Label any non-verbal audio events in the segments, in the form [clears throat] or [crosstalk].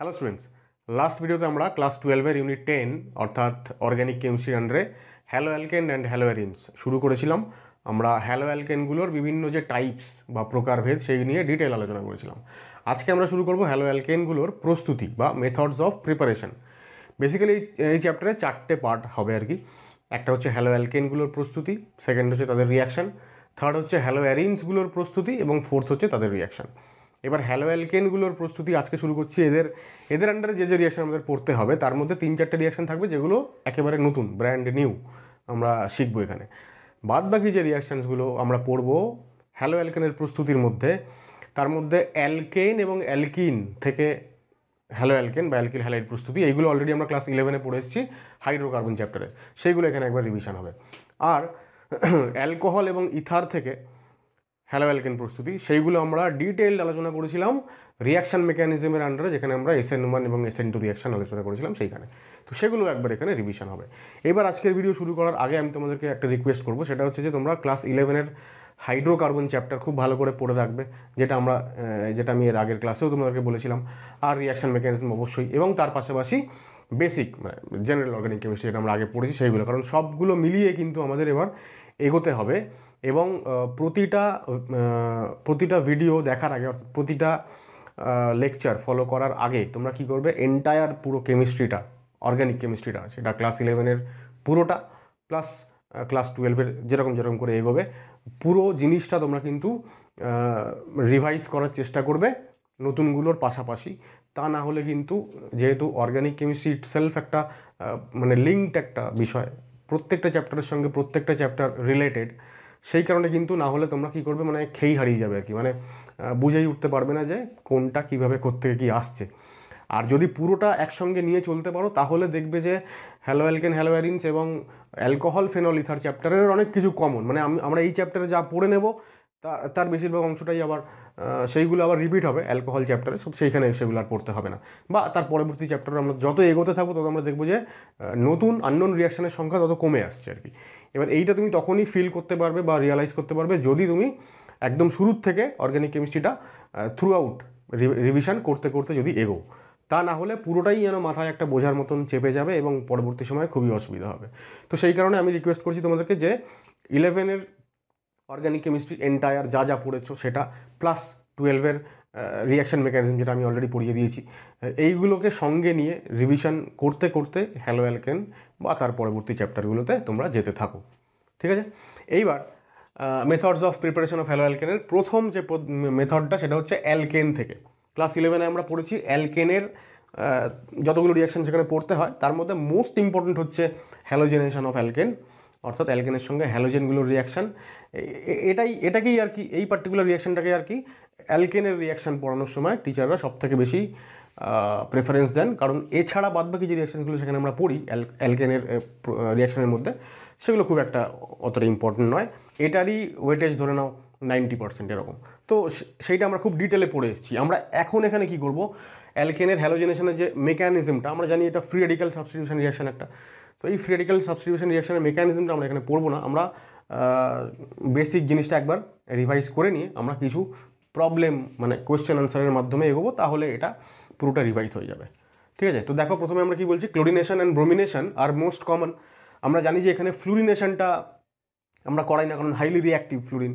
Hello students last ভিডিওতে আমরা class টুয়েলভের ইউনিট টেন অর্থাৎ অর্গ্যানিক কেমিস্ট্রি আন্ডারে halo alkane and halo arenes শুরু করেছিলাম আমরা হ্যালো অ্যালকেনগুলোর বিভিন্ন যে টাইপস বা প্রকারভেদ সেই নিয়ে ডিটেল আলোচনা করেছিলাম আজকে আমরা শুরু করব হ্যালো অ্যালকেনগুলোর প্রস্তুতি বা মেথডস অফ প্রিপারেশন বেসিক্যালি এই চ্যাপ্টারে চারটে পার্ট হবে আর কি একটা হচ্ছে হ্যালো অ্যালকেনগুলোর প্রস্তুতি সেকেন্ড হচ্ছে তাদের রিয়াকশান থার্ড হচ্ছে হ্যালো অ্যারিমসগুলোর প্রস্তুতি এবং ফোর্থ হচ্ছে তাদের রিয়াকশান এবার হ্যালো অ্যালকেনগুলোর প্রস্তুতি আজকে শুরু করছি এদের এদের আন্ডারে যে যে রিয়াকশান আমাদের পড়তে হবে তার মধ্যে তিন চারটে রিয়াকশান থাকবে যেগুলো একেবারে নতুন ব্র্যান্ড নিউ আমরা শিখবো এখানে বাদ বাকি যে রিয়াকশানসগুলো আমরা পড়বো হ্যালো অ্যালকেনের প্রস্তুতির মধ্যে তার মধ্যে অ্যালকেন এবং অ্যালকিন থেকে হ্যালো অ্যালকেন বা অ্যালকিল হ্যালাইড প্রস্তুতি এইগুলো অলরেডি আমরা ক্লাস ইলেভেনে পড়ে এসেছি হাইড্রোকার্বন চ্যাপ্টারে সেইগুলো এখানে একবার রিভিশন হবে আর অ্যালকোহল [clears throat] এবং ইথার থেকে হ্যালোয়েলকেন প্রস্তুতি সেইগুলো আমরা ডিটেলড আলোচনা করেছিলাম রিয়াকশান মেকানিজমের আন্ডারে যেখানে আমরা এসএন ওয়ান এবং এসএন টু রিয়াকশান আলোচনা করেছিলাম সেইখানে তো সেগুলো একবার এখানে রিভিশন হবে এবার আজকের ভিডিও শুরু করার আগে আমি তোমাদেরকে একটা রিকোয়েস্ট করবো সেটা হচ্ছে যে তোমরা ক্লাস ইলেভেনের হাইড্রোকার্বন চ্যাপ্টার খুব ভালো করে পড়ে রাখবে যেটা আমরা যেটা আমি এর আগের ক্লাসেও তোমাদেরকে বলেছিলাম আর রিয়াকশান মেকানিজম অবশ্যই এবং তার পাশাপাশি বেসিক মানে জেনারেল অর্গানিক কেমিস্ট্রি যেটা আমরা আগে পড়েছি সেইগুলো কারণ সবগুলো মিলিয়ে কিন্তু আমাদের এবার এগোতে হবে এবং প্রতিটা প্রতিটা ভিডিও দেখার আগে অর্থাৎ প্রতিটা লেকচার ফলো করার আগে তোমরা কি করবে এন্টায়ার পুরো কেমিস্ট্রিটা অর্গ্যানিক কেমিস্ট্রিটা সেটা ক্লাস ইলেভেনের পুরোটা প্লাস ক্লাস টুয়েলভের যেরকম যেরকম করে এগোবে পুরো জিনিসটা তোমরা কিন্তু রিভাইজ করার চেষ্টা করবে নতুনগুলোর পাশাপাশি তা না হলে কিন্তু যেহেতু অর্গ্যানিক কেমিস্ট্রি ইটসেলফ একটা মানে লিঙ্কড একটা বিষয় প্রত্যেকটা চ্যাপ্টারের সঙ্গে প্রত্যেকটা চ্যাপ্টার রিলেটেড সেই কারণে কিন্তু না হলে তোমরা কী করবে মানে খেই হারিয়ে যাবে আর কি মানে বুঝেই উঠতে পারবে না যে কোনটা কীভাবে থেকে কী আসছে আর যদি পুরোটা একসঙ্গে নিয়ে চলতে পারো তাহলে দেখবে যে হ্যালো অ্যালকেন হ্যালো অ্যারিনস এবং অ্যালকোহল ফেনোলিথার চ্যাপ্টারের অনেক কিছু কমন মানে আমরা এই চ্যাপ্টারে যা পড়ে নেব তার বেশিরভাগ অংশটাই আবার সেইগুলো আবার রিপিট হবে অ্যালকোহল চ্যাপ্টারে সব সেইখানে সেগুলো আর পড়তে হবে না বা তার পরবর্তী চ্যাপ্টারে আমরা যত এগোতে থাকবো তত আমরা দেখবো যে নতুন আননোন রিয়াকশানের সংখ্যা তত কমে আসছে আর কি এবার এইটা তুমি তখনই ফিল করতে পারবে বা রিয়ালাইজ করতে পারবে যদি তুমি একদম শুরুর থেকে অর্গ্যানিক কেমিস্ট্রিটা থ্রু আউট রিভিশন করতে করতে যদি এগো তা না হলে পুরোটাই যেন মাথায় একটা বোঝার মতন চেপে যাবে এবং পরবর্তী সময়ে খুবই অসুবিধা হবে তো সেই কারণে আমি রিকোয়েস্ট করছি তোমাদেরকে যে ইলেভেনের অর্গ্যানিক কেমিস্ট্রি এন্টায়ার যা যা পড়েছো সেটা প্লাস টুয়েলভের রিয়াকশান মেকানিজম যেটা আমি অলরেডি পড়িয়ে দিয়েছি এইগুলোকে সঙ্গে নিয়ে রিভিশন করতে করতে হ্যালো অ্যালকেন বা তার পরবর্তী চ্যাপ্টারগুলোতে তোমরা যেতে থাকো ঠিক আছে এইবার methods of preparation of halo অ্যালকেনের প্রথম যে মেথডটা সেটা হচ্ছে অ্যালকেন থেকে ক্লাস ইলেভেনে আমরা পড়েছি অ্যালকেনের যতগুলো রিয়াকশান সেখানে পড়তে হয় তার মধ্যে মোস্ট ইম্পর্ট্যান্ট হচ্ছে হ্যালোজেনেশন অফ অ্যালকেন অর্থাৎ অ্যালকেনের সঙ্গে হ্যালোজেনগুলোর রিয়াকশান এটাই এটাকেই আর কি এই পার্টিকুলার রিয়াকশানটাকে আর কি অ্যালকেনের রিয়াকশান পড়ানোর সময় টিচাররা সব থেকে বেশি প্রেফারেন্স দেন কারণ এছাড়া বাদবাকি যে রিয়াকশানগুলো সেখানে আমরা পড়ি অ্যালকেনের রিয়াকশানের মধ্যে সেগুলো খুব একটা অতটা ইম্পর্টেন্ট নয় এটারই ওয়েটেজ ধরে নাও নাইনটি পার্সেন্ট এরকম তো সেইটা আমরা খুব ডিটেলে পড়ে এসেছি আমরা এখন এখানে কি করব অ্যালকেনের হ্যালোজেনেশনের যে মেকানিজমটা আমরা জানি এটা ফ্রি রেডিক্যাল সাবস্টিটিউশন রিয়াকশান একটা তো এই ফ্রি রেডিক্যাল সাবস্ক্রিপশন রিয়াকশনের মেকানিজমটা আমরা এখানে পড়বো না আমরা বেসিক জিনিসটা একবার রিভাইজ করে নিয়ে আমরা কিছু প্রবলেম মানে কোয়েশ্চেন আনসারের মাধ্যমে এগোবো তাহলে এটা পুরোটা রিভাইজ হয়ে যাবে ঠিক আছে তো দেখো প্রথমে আমরা কি বলছি ক্লোরিনেশন অ্যান্ড ব্রোমিনেশন আর মোস্ট কমন আমরা জানি যে এখানে ফ্লুরিনেশনটা আমরা করাই না কারণ হাইলি রিঅ্যাক্টিভ ফ্লুরিন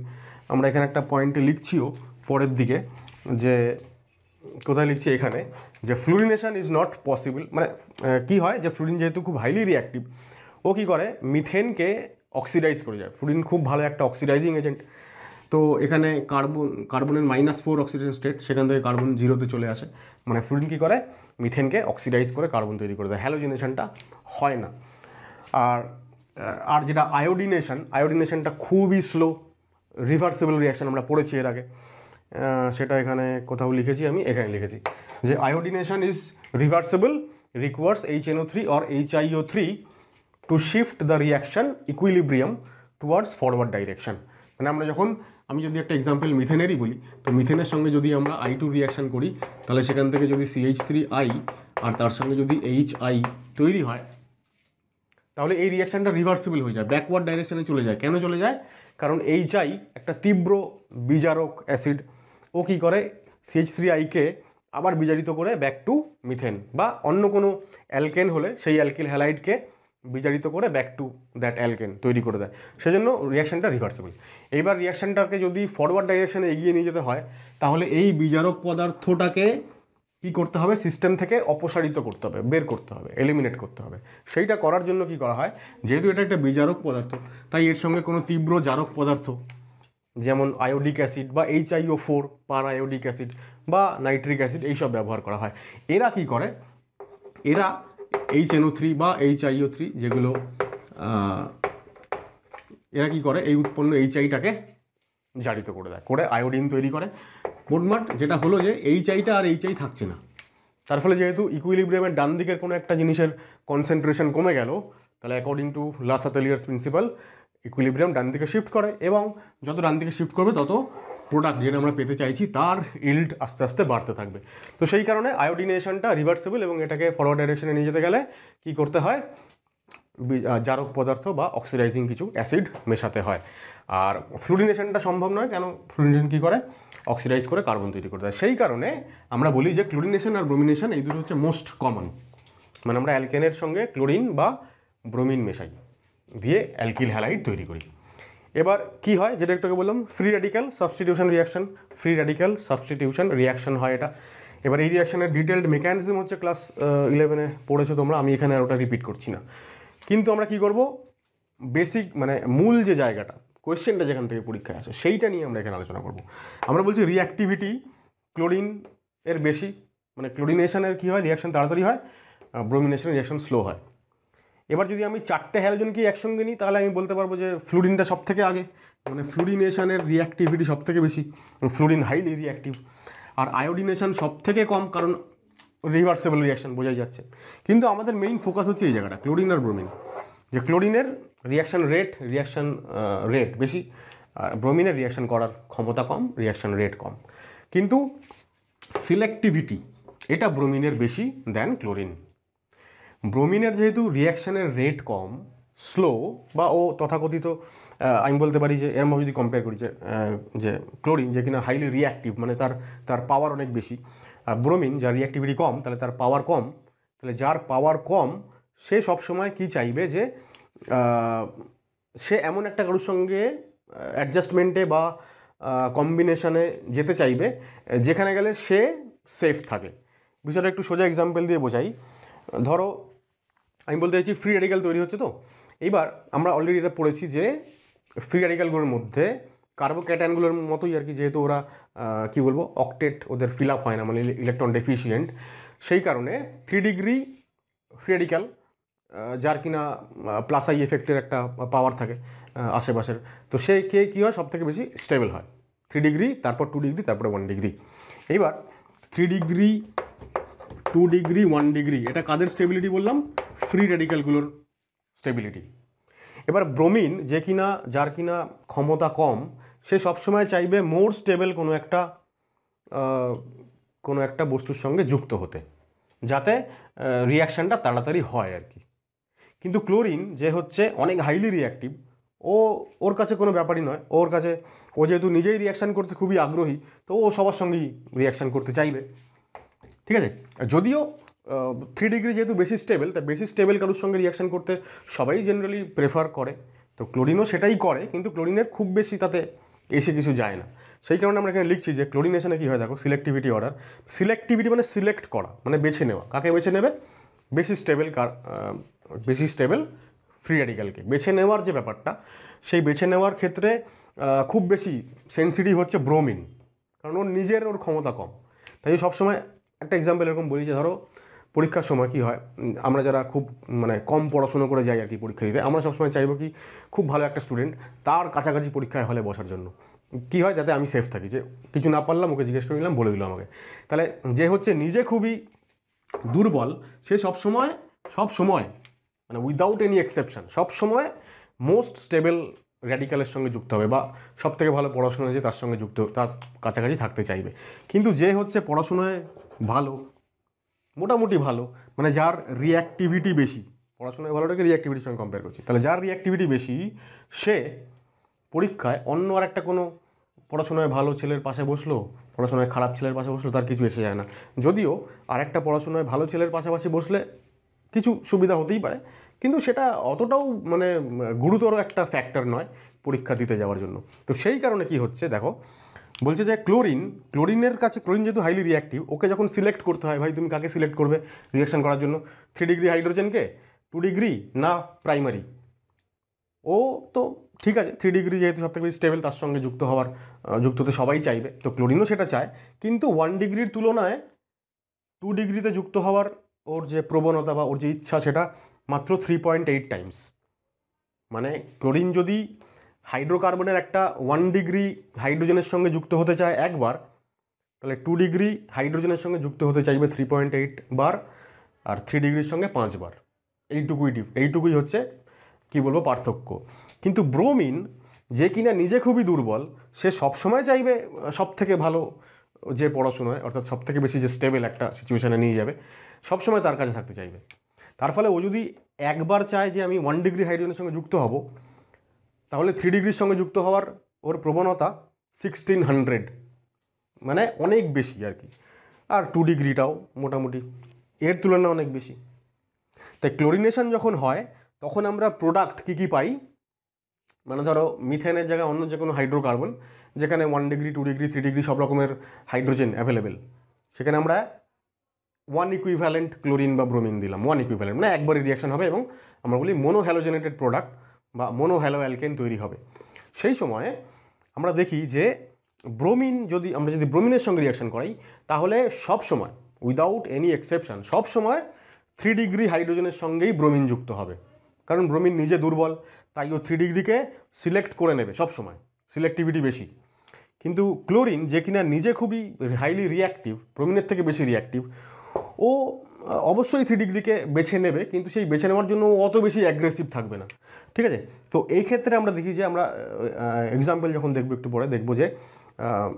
আমরা এখানে একটা পয়েন্টে লিখছিও পরের দিকে যে কোথায় লিখছি এখানে যে ফ্লুরিনেশন ইজ নট পসিবল মানে কি হয় যে ফ্লুরিন যেহেতু খুব হাইলি রিয়াক্টিভ ও কি করে মিথেনকে অক্সিডাইজ করে যায় ফ্লুরিন খুব ভালো একটা অক্সিডাইজিং এজেন্ট তো এখানে কার্বন কার্বনের মাইনাস ফোর অক্সিজেন স্টেট সেখান থেকে কার্বন জিরোতে চলে আসে মানে ফ্লুরিন কী করে মিথেনকে অক্সিডাইজ করে কার্বন তৈরি করে দেয় হ্যালোজিনেশনটা হয় না আর আর যেটা আয়োডিনেশন আয়োডিনেশনটা খুবই স্লো রিভার্সেবল রিয়াকশান আমরা পড়েছি এর আগে সেটা এখানে কোথাও লিখেছি আমি এখানে লিখেছি যে iodination is reversible requires H NO three or H IO three to shift the reaction equilibrium towards forward direction মানে আমরা যখন আমি যদি একটা এক্সাম্পল মিথেনেরই বলি তো মিথেনের সঙ্গে যদি আমরা আই টু রিয়াকশান করি তাহলে সেখান থেকে যদি সিএইচ থ্রি আই আর তার সঙ্গে যদি এইচ আই তৈরি হয় তাহলে এই রিয়াকশানটা রিভার্সিবল হয়ে যায় ব্যাকওয়ার্ড ডাইরেকশানে চলে যায় কেন চলে যায় কারণ এইচ আই একটা তীব্র বিজারক অ্যাসিড ও কি করে সিএইচ থ্রি আইকে আবার বিজারিত করে ব্যাক টু মিথেন বা অন্য কোনো অ্যালকেন হলে সেই অ্যালকিল হ্যালাইডকে বিজারিত করে ব্যাক টু দ্যাট অ্যালকেন তৈরি করে দেয় সেজন্য রিয়াকশানটা রিভার্সেবল এইবার রিয়াকশানটাকে যদি ফরওয়ার্ড ডাইরেকশানে এগিয়ে নিয়ে যেতে হয় তাহলে এই বিজারক পদার্থটাকে কি করতে হবে সিস্টেম থেকে অপসারিত করতে হবে বের করতে হবে এলিমিনেট করতে হবে সেইটা করার জন্য কি করা হয় যেহেতু এটা একটা বিজারক পদার্থ তাই এর সঙ্গে কোনো তীব্র জারক পদার্থ যেমন আয়োডিক অ্যাসিড বা HIO four per iodic acid বা নাইট্রিক অ্যাসিড এইসব ব্যবহার করা হয় এরা কি করে এরা এইচ এনও থ্রি বা এইচ ও থ্রি যেগুলো এরা কি করে এই উৎপন্ন এইচআইটাকে জারিত করে দেয় করে আয়োডিন তৈরি করে মোটমাট যেটা হলো যে এইচআইটা আর এইচআই থাকছে না তার ফলে যেহেতু ইকুইলিব্রিয়ামের ডান দিকের কোনো একটা জিনিসের কনসেন্ট্রেশন কমে গেল তাহলে according to Le Chatelier's principle equilibrium ডান দিকে শিফট করে এবং যত ডান দিকে শিফট করবে তত প্রোডাক্ট যেটা আমরা পেতে চাইছি তার ইল্ড আস্তে আস্তে বাড়তে থাকবে তো সেই কারণে আয়োডিনেশনটা রিভার্সেবল এবং এটাকে ফরওয়ার্ড ডাইরেকশনে নিয়ে যেতে গেলে কি করতে হয় জারক পদার্থ বা অক্সিডাইজিং কিছু অ্যাসিড মেশাতে হয় আর ফ্লুরিনেশনটা সম্ভব নয় কেন ফ্লুরিনেশন কী করে অক্সিডাইজ করে কার্বন তৈরি করতে হয় সেই কারণে আমরা বলি যে ক্লোরিনেশন আর ব্রোমিনেশন এই দুটো হচ্ছে মোস্ট কমন মানে আমরা অ্যালকেনের সঙ্গে ক্লোরিন বা ব্রোমিন মেশাই দিয়ে অ্যালকিল হ্যালাইড তৈরি করি এবার কি হয় যেটা একটুকে বললাম free radical substitution reaction free radical substitution reaction হয় এটা এবার এই রিয়াকশনের ডিটেলড মেকানিজম হচ্ছে ক্লাস ইলেভেনে পড়েছো তোমরা আমি এখানে আর ওটা রিপিট করছি না কিন্তু আমরা কি করব বেসিক মানে মূল যে জায়গাটা কোয়েশ্চেনটা যেখান থেকে পরীক্ষায় আসে সেইটা নিয়ে আমরা এখানে আলোচনা করব আমরা বলছি রিয়াক্টিভিটি ক্লোরিন এর বেশি মানে ক্লোরিনেশনের কী হয় রিয়াকশন তাড়াতাড়ি হয় ব্রোমিনেশনের রিয়াকশন স্লো হয় এবার যদি আমি চারটে হ্যালোজেনকে একসঙ্গে নিই তাহলে আমি বলতে পারবো যে ফ্লুরিনটা সব থেকে আগে মানে ফ্লুরিনেশানের রিঅ্যাক্টিভিটি সব থেকে বেশি ফ্লুরিন হাইলি রিঅ্যাক্টিভ আর আয়োডিনেশান সব থেকে কম কারণ রিভার্সেবল রিয়াকশান বোঝাই যাচ্ছে কিন্তু আমাদের মেইন ফোকাস হচ্ছে এই জায়গাটা ক্লোরিন আর ব্রোমিন যে ক্লোরিনের রিয়াকশান রেট রিয়াকশান রেট বেশি আর ব্রোমিনের রিয়াকশান করার ক্ষমতা কম রিয়াকশান রেট কম কিন্তু সিলেক্টিভিটি এটা ব্রোমিনের বেশি দেন ক্লোরিন ব্রোমিনের যেহেতু রিয়াকশানের রেট কম স্লো বা ও তথাকথিত আমি বলতে পারি যে এরম যদি কম্পেয়ার করি যে ক্লোরিন যে কিনা হাইলি রিয়াক্টিভ মানে তার তার পাওয়ার অনেক বেশি আর ব্রোমিন যার রিয়াক্টিভিটি কম তাহলে তার পাওয়ার কম তাহলে যার পাওয়ার কম সে সবসময় কি চাইবে যে সে এমন একটা কারোর সঙ্গে অ্যাডজাস্টমেন্টে বা কম্বিনেশানে যেতে চাইবে যেখানে গেলে সে সেফ থাকে বিষয়টা একটু সোজা এক্সাম্পল দিয়ে বোঝাই ধরো আমি বলতে চাইছি ফ্রি রেডিক্যাল তৈরি হচ্ছে তো এইবার আমরা অলরেডি এটা পড়েছি যে ফ্রি রেডিক্যালগুলোর মধ্যে কার্বোক্যাটানগুলোর মতোই আর কি যেহেতু ওরা কি বলবো অকটেট ওদের ফিল আপ হয় না মানে ইলেকট্রন ডেফিসিয়েন্ট সেই কারণে থ্রি ডিগ্রি ফ্রি রেডিক্যাল যার কিনা প্লাস আই এফেক্টের একটা পাওয়ার থাকে আশেপাশের তো সে কে কী হয় সব থেকে বেশি স্টেবল হয় থ্রি ডিগ্রি তারপর টু ডিগ্রি তারপরে ওয়ান ডিগ্রি এইবার three degree two degree one degree এটা কাদের স্টেবিলিটি বললাম ফ্রি রেডিক্যালগুলোর স্টেবিলিটি এবার ব্রোমিন যে কিনা যার কিনা ক্ষমতা কম সে সবসময় চাইবে মোর স্টেবল কোনো একটা কোনো একটা বস্তুর সঙ্গে যুক্ত হতে যাতে রিয়াকশানটা তাড়াতাড়ি হয় আর কি কিন্তু ক্লোরিন যে হচ্ছে অনেক হাইলি রিয়াক্টিভ ও ওর কাছে কোনো ব্যাপারই নয় ওর কাছে ও যেহেতু নিজেই রিয়াকশান করতে খুবই আগ্রহী তো ও সবার সঙ্গেই রিয়াকশান করতে চাইবে ঠিক আছে যদিও থ্রি ডিগ্রি যেহেতু বেশি স্টেবল তা বেশি স্টেবল কারোর সঙ্গে রিয়াকশান করতে সবাই জেনারেলি প্রেফার করে তো ক্লোরিনও সেটাই করে কিন্তু ক্লোরিনের খুব বেশি তাতে এসে কিছু যায় না সেই কারণে আমরা এখানে লিখছি যে ক্লোরিনেশনে কী হয় দেখো সিলেক্টিভিটি অর্ডার সিলেক্টিভিটি মানে সিলেক্ট করা মানে বেছে নেওয়া কাকে বেছে নেবে বেশি স্টেবল কার বেশি স্টেবল ফ্রি রেডিক্যালকে বেছে নেওয়ার যে ব্যাপারটা সেই বেছে নেওয়ার ক্ষেত্রে খুব বেশি সেন্সিটিভ হচ্ছে ব্রোমিন কারণ ওর নিজের ওর ক্ষমতা কম তাই সবসময় একটা এক্সাম্পল এরকম বলি যে ধরো পরীক্ষার সময় কী হয় আমরা যারা খুব মানে কম পড়াশুনো করে যাই আর কি পরীক্ষা দিতে আমরা সবসময় চাইবো কি খুব ভালো একটা স্টুডেন্ট তার কাছাকাছি পরীক্ষায় হলে বসার জন্য কী হয় যাতে আমি সেফ থাকি যে কিছু না পারলাম ওকে জিজ্ঞেস করে নিলাম বলে দিলাম আমাকে তাহলে যে হচ্ছে নিজে খুবই দুর্বল সে সবসময় সব সময় মানে উইদাউট এনি এক্সেপশান সময় মোস্ট স্টেবল র্যাডিক্যালের সঙ্গে যুক্ত হবে বা সব থেকে ভালো পড়াশোনা যে তার সঙ্গে যুক্ত তার কাছাকাছি থাকতে চাইবে কিন্তু যে হচ্ছে পড়াশোনায় ভালো মোটামুটি ভালো মানে যার রিঅ্যাক্টিভিটি বেশি পড়াশোনায় ভালোটাকে রিঅ্যাক্টিভিটির সঙ্গে কম্পেয়ার করছি তাহলে যার রিঅ্যাক্টিভিটি বেশি সে পরীক্ষায় অন্য আর একটা কোনো পড়াশোনায় ভালো ছেলের পাশে বসলো পড়াশোনায় খারাপ ছেলের পাশে বসলো তার কিছু এসে যায় না যদিও আরেকটা পড়াশোনায় ভালো ছেলের পাশাপাশি বসলে কিছু সুবিধা হতেই পারে কিন্তু সেটা অতটাও মানে গুরুতর একটা ফ্যাক্টর নয় পরীক্ষা দিতে যাওয়ার জন্য তো সেই কারণে কি হচ্ছে দেখো বলছে যে ক্লোরিন ক্লোরিনের কাছে ক্লোরিন যেহেতু হাইলি রিয়াক্টিভ ওকে যখন সিলেক্ট করতে হয় ভাই তুমি কাকে সিলেক্ট করবে রিয়াকশন করার জন্য থ্রি ডিগ্রি হাইড্রোজেনকে টু ডিগ্রি না প্রাইমারি ও তো ঠিক আছে থ্রি ডিগ্রি যেহেতু সবথেকে বেশি স্টেবল তার সঙ্গে যুক্ত হওয়ার যুক্ত তো সবাই চাইবে তো ক্লোরিনও সেটা চায় কিন্তু ওয়ান ডিগ্রির তুলনায় টু ডিগ্রিতে যুক্ত হওয়ার ওর যে প্রবণতা বা ওর যে ইচ্ছা সেটা মাত্র থ্রি পয়েন্ট এইট টাইমস মানে ক্লোরিন যদি হাইড্রোকার্বনের একটা ওয়ান ডিগ্রি হাইড্রোজেনের সঙ্গে যুক্ত হতে চায় একবার তাহলে টু ডিগ্রি হাইড্রোজেনের সঙ্গে যুক্ত হতে চাইবে থ্রি পয়েন্ট এইট বার আর থ্রি ডিগ্রির সঙ্গে পাঁচবার এইটুকুই ডিফ এইটুকুই হচ্ছে কি বলবো পার্থক্য কিন্তু ব্রোমিন যে কিনা নিজে খুবই দুর্বল সে সবসময় চাইবে সব থেকে ভালো যে পড়াশুনোয় অর্থাৎ সব থেকে বেশি যে স্টেবল একটা সিচুয়েশানে নিয়ে যাবে সবসময় তার কাছে থাকতে চাইবে তার ফলে ও যদি একবার চায় যে আমি ওয়ান ডিগ্রি হাইড্রোজেনের সঙ্গে যুক্ত হব তাহলে থ্রি ডিগ্রির সঙ্গে যুক্ত হওয়ার ওর প্রবণতা সিক্সটিন হান্ড্রেড মানে অনেক বেশি আর কি আর টু ডিগ্রিটাও মোটামুটি এর তুলনা অনেক বেশি তাই ক্লোরিনেশন যখন হয় তখন আমরা প্রোডাক্ট কী কী পাই মানে ধরো মিথেনের জায়গায় অন্য যে কোনো হাইড্রোকার্বন যেখানে one degree two degree three degree সব রকমের হাইড্রোজেন অ্যাভেলেবেল সেখানে আমরা ওয়ান ইকুইভ্যালেন্ট ক্লোরিন বা ব্রোমিন দিলাম ওয়ান ইকুইভ্যালেন্ট মানে একবারই রিয়াকশন হবে এবং আমরা বলি মোনো হ্যালোজেনেটেড প্রোডাক্ট বা মনো হ্যালো অ্যালকেন তৈরি হবে সেই সময়ে আমরা দেখি যে ব্রোমিন যদি আমরা যদি ব্রোমিনের সঙ্গে রিয়াকশন করাই তাহলে সব সময় উইদাউট এনি এক্সেপশান সব সময় থ্রি ডিগ্রি হাইড্রোজেনের সঙ্গেই ব্রোমিন যুক্ত হবে কারণ ব্রোমিন নিজে দুর্বল তাই ও থ্রি ডিগ্রিকে সিলেক্ট করে নেবে সব সময় সিলেক্টিভিটি বেশি কিন্তু ক্লোরিন যে কিনা নিজে খুবই হাইলি রিয়াক্টিভ ব্রোমিনের থেকে বেশি রিয়াক্টিভ ও অবশ্যই থ্রি ডিগ্রিকে বেছে নেবে কিন্তু সেই বেছে নেওয়ার জন্য অত বেশি অ্যাগ্রেসিভ থাকবে না ঠিক আছে তো এই ক্ষেত্রে আমরা দেখি যে আমরা এক্সাম্পল যখন দেখবো একটু পরে দেখবো যে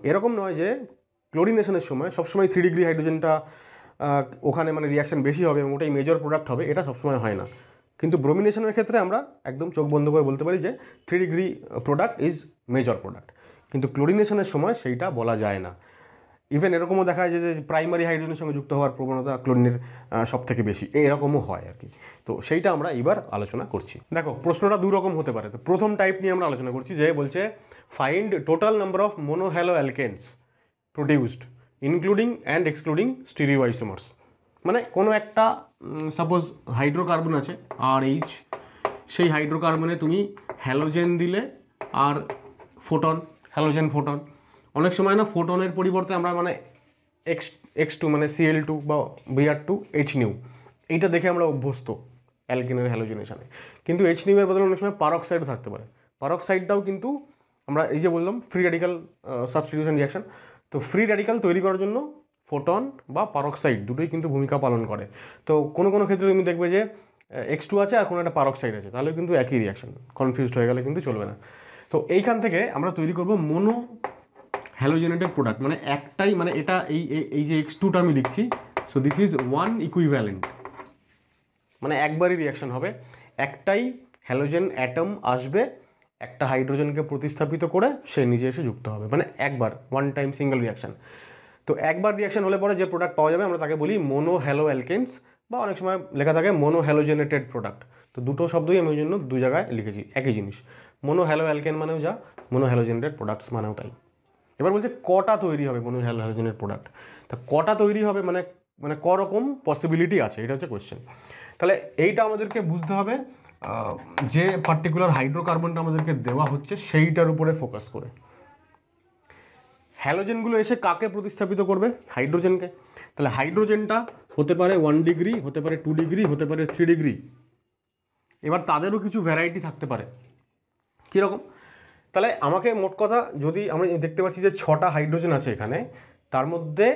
এরকম নয় যে ক্লোরিনেশনের সময় সবসময় থ্রি ডিগ্রি হাইড্রোজেনটা ওখানে মানে রিয়াকশান বেশি হবে এবং ওটাই মেজর প্রোডাক্ট হবে এটা সবসময় হয় না কিন্তু ব্রোমিনেশনের ক্ষেত্রে আমরা একদম চোখ বন্ধ করে বলতে পারি যে three degree product is major product কিন্তু ক্লোরিনেশনের সময় সেইটা বলা যায় না ইভেন এরকমও দেখা যায় যে প্রাইমারি হাইড্রোজেনের সঙ্গে যুক্ত হওয়ার প্রবণতা ক্লোরিনের সব থেকে বেশি এরকমও হয় আর কি তো সেইটা আমরা এবার আলোচনা করছি দেখো প্রশ্নটা দু রকম হতে পারে তো প্রথম টাইপ নিয়ে আমরা আলোচনা করছি যে বলছে find total number of monohaloalkanes produced including and excluding stereoisomers মানে কোনো একটা সাপোজ হাইড্রোকার্বন আছে আর এইচ সেই হাইড্রোকার্বনে তুমি হ্যালোজেন দিলে আর ফোটন হ্যালোজেন ফোটন অনেক সময় না ফোটনের পরিবর্তে আমরা মানে এক্স এক্স টু মানে সিএল টু বা বিআর টু এইচ নিউ এইটা দেখে আমরা অভ্যস্ত অ্যালকিনের হ্যালোজিনেশানে কিন্তু এইচ নিউয়ের বদলে অনেক সময় পারক্সাইড থাকতে পারে পারক্সাইডটাও কিন্তু আমরা এই যে বললাম ফ্রি রেডিক্যাল সাবস্টিটিউশন রিয়াকশন তো ফ্রি রেডিক্যাল তৈরি করার জন্য ফোটন বা পারক্সাইড দুটোই কিন্তু ভূমিকা পালন করে তো কোনো কোনো ক্ষেত্রে তুমি দেখবে যে এক্স টু আছে আর কোনো একটা পারক্সাইড আছে তাহলে কিন্তু একই রিয়াকশন কনফিউজড হয়ে গেলে কিন্তু চলবে না তো এইখান থেকে আমরা তৈরি করবো মোনো হ্যালোজেনেটেড প্রোডাক্ট মানে একটাই মানে এটা এই এই যে এক্স টুটা আমি লিখছি so this is one equivalent মানে একবারই রিয়াকশন হবে একটাই হ্যালোজেন অ্যাটম আসবে একটা হাইড্রোজেনকে প্রতিস্থাপিত করে সে নিজে এসে যুক্ত হবে মানে একবার ওয়ান টাইম সিঙ্গেল রিয়াকশান তো একবার রিয়াকশান হলে পরে যে প্রোডাক্ট পাওয়া যাবে আমরা তাকে বলি মোনো হ্যালো অ্যালকেন্স বা অনেক সময় লেখা থাকে মোনো হ্যালোজেনেটেড প্রোডাক্ট তো দুটো শব্দই আমি ওই জন্য দু জায়গায় লিখেছি একই জিনিস মোনো হ্যালো অ্যালকেন মানেও যা মোনো হ্যালোজেনেটেড প্রোডাক্টস মানেও তাই এবার বলছে কটা তৈরি হবে কোনো হ্যালোজেনের প্রোডাক্ট তা কটা তৈরি হবে মানে মানে ক রকম পসিবিলিটি আছে এটা হচ্ছে কোয়েশ্চেন তাহলে এইটা আমাদেরকে বুঝতে হবে যে পার্টিকুলার হাইড্রোকার্বনটা আমাদেরকে দেওয়া হচ্ছে সেইটার উপরে ফোকাস করে হ্যালোজেনগুলো এসে কাকে প্রতিস্থাপিত করবে হাইড্রোজেনকে তাহলে হাইড্রোজেনটা হতে পারে ওয়ান ডিগ্রি হতে পারে টু ডিগ্রি হতে পারে থ্রি ডিগ্রি এবার তাদেরও কিছু ভ্যারাইটি থাকতে পারে কীরকম তাহলে আমাকে মোট কথা যদি আমরা দেখতে পাচ্ছি যে ছটা হাইড্রোজেন আছে এখানে তার মধ্যে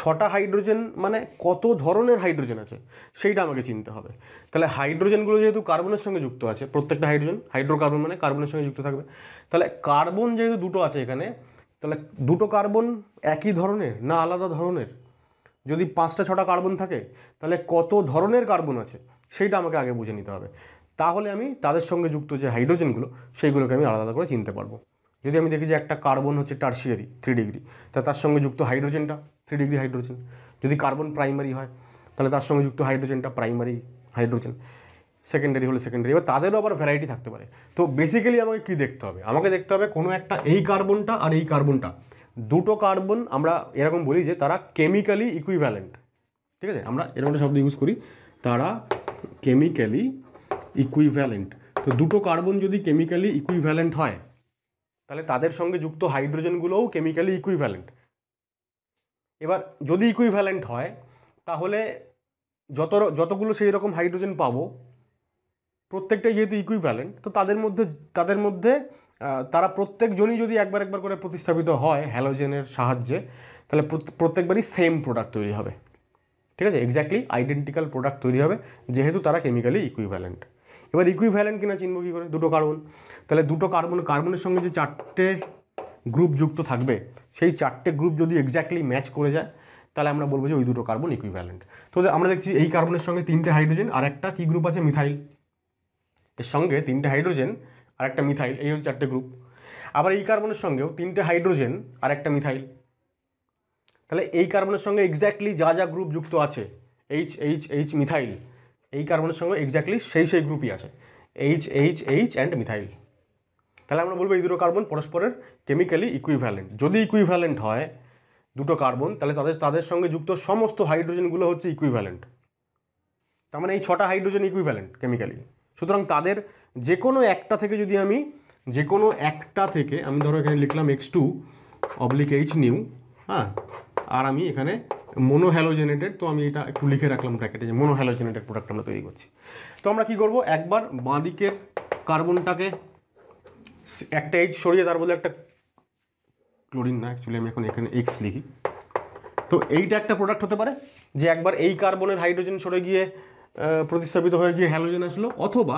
ছটা হাইড্রোজেন মানে কত ধরনের হাইড্রোজেন আছে সেইটা আমাকে চিনতে হবে তাহলে হাইড্রোজেনগুলো যেহেতু কার্বনের সঙ্গে যুক্ত আছে প্রত্যেকটা হাইড্রোজেন হাইড্রোকার্বন মানে কার্বনের সঙ্গে যুক্ত থাকবে তাহলে কার্বন যেহেতু দুটো আছে এখানে তাহলে দুটো কার্বন একই ধরনের না আলাদা ধরনের যদি পাঁচটা ছটা কার্বন থাকে তাহলে কত ধরনের কার্বন আছে সেইটা আমাকে আগে বুঝে নিতে হবে তাহলে আমি তাদের সঙ্গে যুক্ত যে হাইড্রোজেনগুলো সেইগুলোকে আমি আলাদা করে চিনতে পারবো যদি আমি দেখি যে একটা কার্বন হচ্ছে টার্সিয়ারি থ্রি ডিগ্রি তা তার সঙ্গে যুক্ত হাইড্রোজেনটা থ্রি ডিগ্রি হাইড্রোজেন যদি কার্বন প্রাইমারি হয় তাহলে তার সঙ্গে যুক্ত হাইড্রোজেনটা প্রাইমারি হাইড্রোজেন সেকেন্ডারি হলে সেকেন্ডারি এবার তাদেরও আবার ভ্যারাইটি থাকতে পারে তো বেসিক্যালি আমাকে কি দেখতে হবে আমাকে দেখতে হবে কোনো একটা এই কার্বনটা আর এই কার্বনটা দুটো কার্বন আমরা এরকম বলি যে তারা কেমিক্যালি ইকুইভ্যালেন্ট ঠিক আছে আমরা এরকম শব্দ ইউজ করি তারা কেমিক্যালি ইকুইভ্যালেন্ট তো দুটো কার্বন যদি কেমিক্যালি ইকুইভ্যালেন্ট হয় তাহলে তাদের সঙ্গে যুক্ত হাইড্রোজেনগুলোও কেমিক্যালি ইকুইভ্যালেন্ট এবার যদি ইকুইভ্যালেন্ট হয় তাহলে যত যতগুলো সেই রকম হাইড্রোজেন পাবো প্রত্যেকটাই যেহেতু ইকুইভ্যালেন্ট তো তাদের মধ্যে তাদের মধ্যে তারা প্রত্যেকজনই যদি একবার একবার করে প্রতিস্থাপিত হয় হ্যালোজেনের সাহায্যে তাহলে প্রত্যেকবারই সেম প্রোডাক্ট তৈরি হবে ঠিক আছে এক্স্যাক্টলি আইডেন্টিক্যাল প্রোডাক্ট তৈরি হবে যেহেতু তারা কেমিক্যালি ইকুইভ্যালেন্ট এবার ইকুইভ্যালেন্ট কিনা চিনবো কী করে দুটো কার্বন তাহলে দুটো কার্বন কার্বনের সঙ্গে যে চারটে গ্রুপ যুক্ত থাকবে সেই চারটে গ্রুপ যদি এক্স্যাক্টলি ম্যাচ করে যায় তাহলে আমরা বলবো যে ওই দুটো কার্বন ইকুইভ্যালেন্ট তো আমরা দেখছি এই কার্বনের সঙ্গে তিনটে হাইড্রোজেন আর একটা কী গ্রুপ আছে মিথাইল এর সঙ্গে তিনটে হাইড্রোজেন আর একটা মিথাইল এই হচ্ছে চারটে গ্রুপ আবার এই কার্বনের সঙ্গেও তিনটে হাইড্রোজেন আর একটা মিথাইল তাহলে এই কার্বনের সঙ্গে এক্স্যাক্টলি যা যা গ্রুপ যুক্ত আছে এইচ এইচ এইচ মিথাইল এই কার্বনের সঙ্গে এক্স্যাক্টলি সেই সেই গ্রুপই আছে H H H and methyl তাহলে আমরা বলবো এই দুটো কার্বন পরস্পরের কেমিক্যালি ইকুইভ্যালেন্ট যদি ইকুইভ্যালেন্ট হয় দুটো কার্বন তাহলে তাদের তাদের সঙ্গে যুক্ত সমস্ত হাইড্রোজেনগুলো হচ্ছে ইকুইভ্যালেন্ট তার মানে এই ছটা হাইড্রোজেন ইকুইভ্যালেন্ট কেমিক্যালি সুতরাং তাদের যে কোনো একটা থেকে যদি আমি যে কোনো একটা থেকে আমি ধরো এখানে লিখলাম X two oblique H nu হ্যাঁ আর আমি এখানে মোনোহ্যালোজেনেটেড তো আমি এটা একটু লিখে রাখলাম ব্র্যাকেটে যে মোনোহ্যালোজেনেটেড প্রোডাক্ট আমরা তৈরি করছি তো আমরা কি করব একবার বাঁ দিকের কার্বনটাকে একটা এইচ সরিয়ে তার বলে একটা ক্লোরিন না অ্যাকচুয়ালি আমি এখন এখানে এক্স লিখি তো এইটা একটা প্রোডাক্ট হতে পারে যে একবার এই কার্বনের হাইড্রোজেন সরে গিয়ে প্রতিস্থাপিত হয়ে গিয়ে হ্যালোজেন আসলো অথবা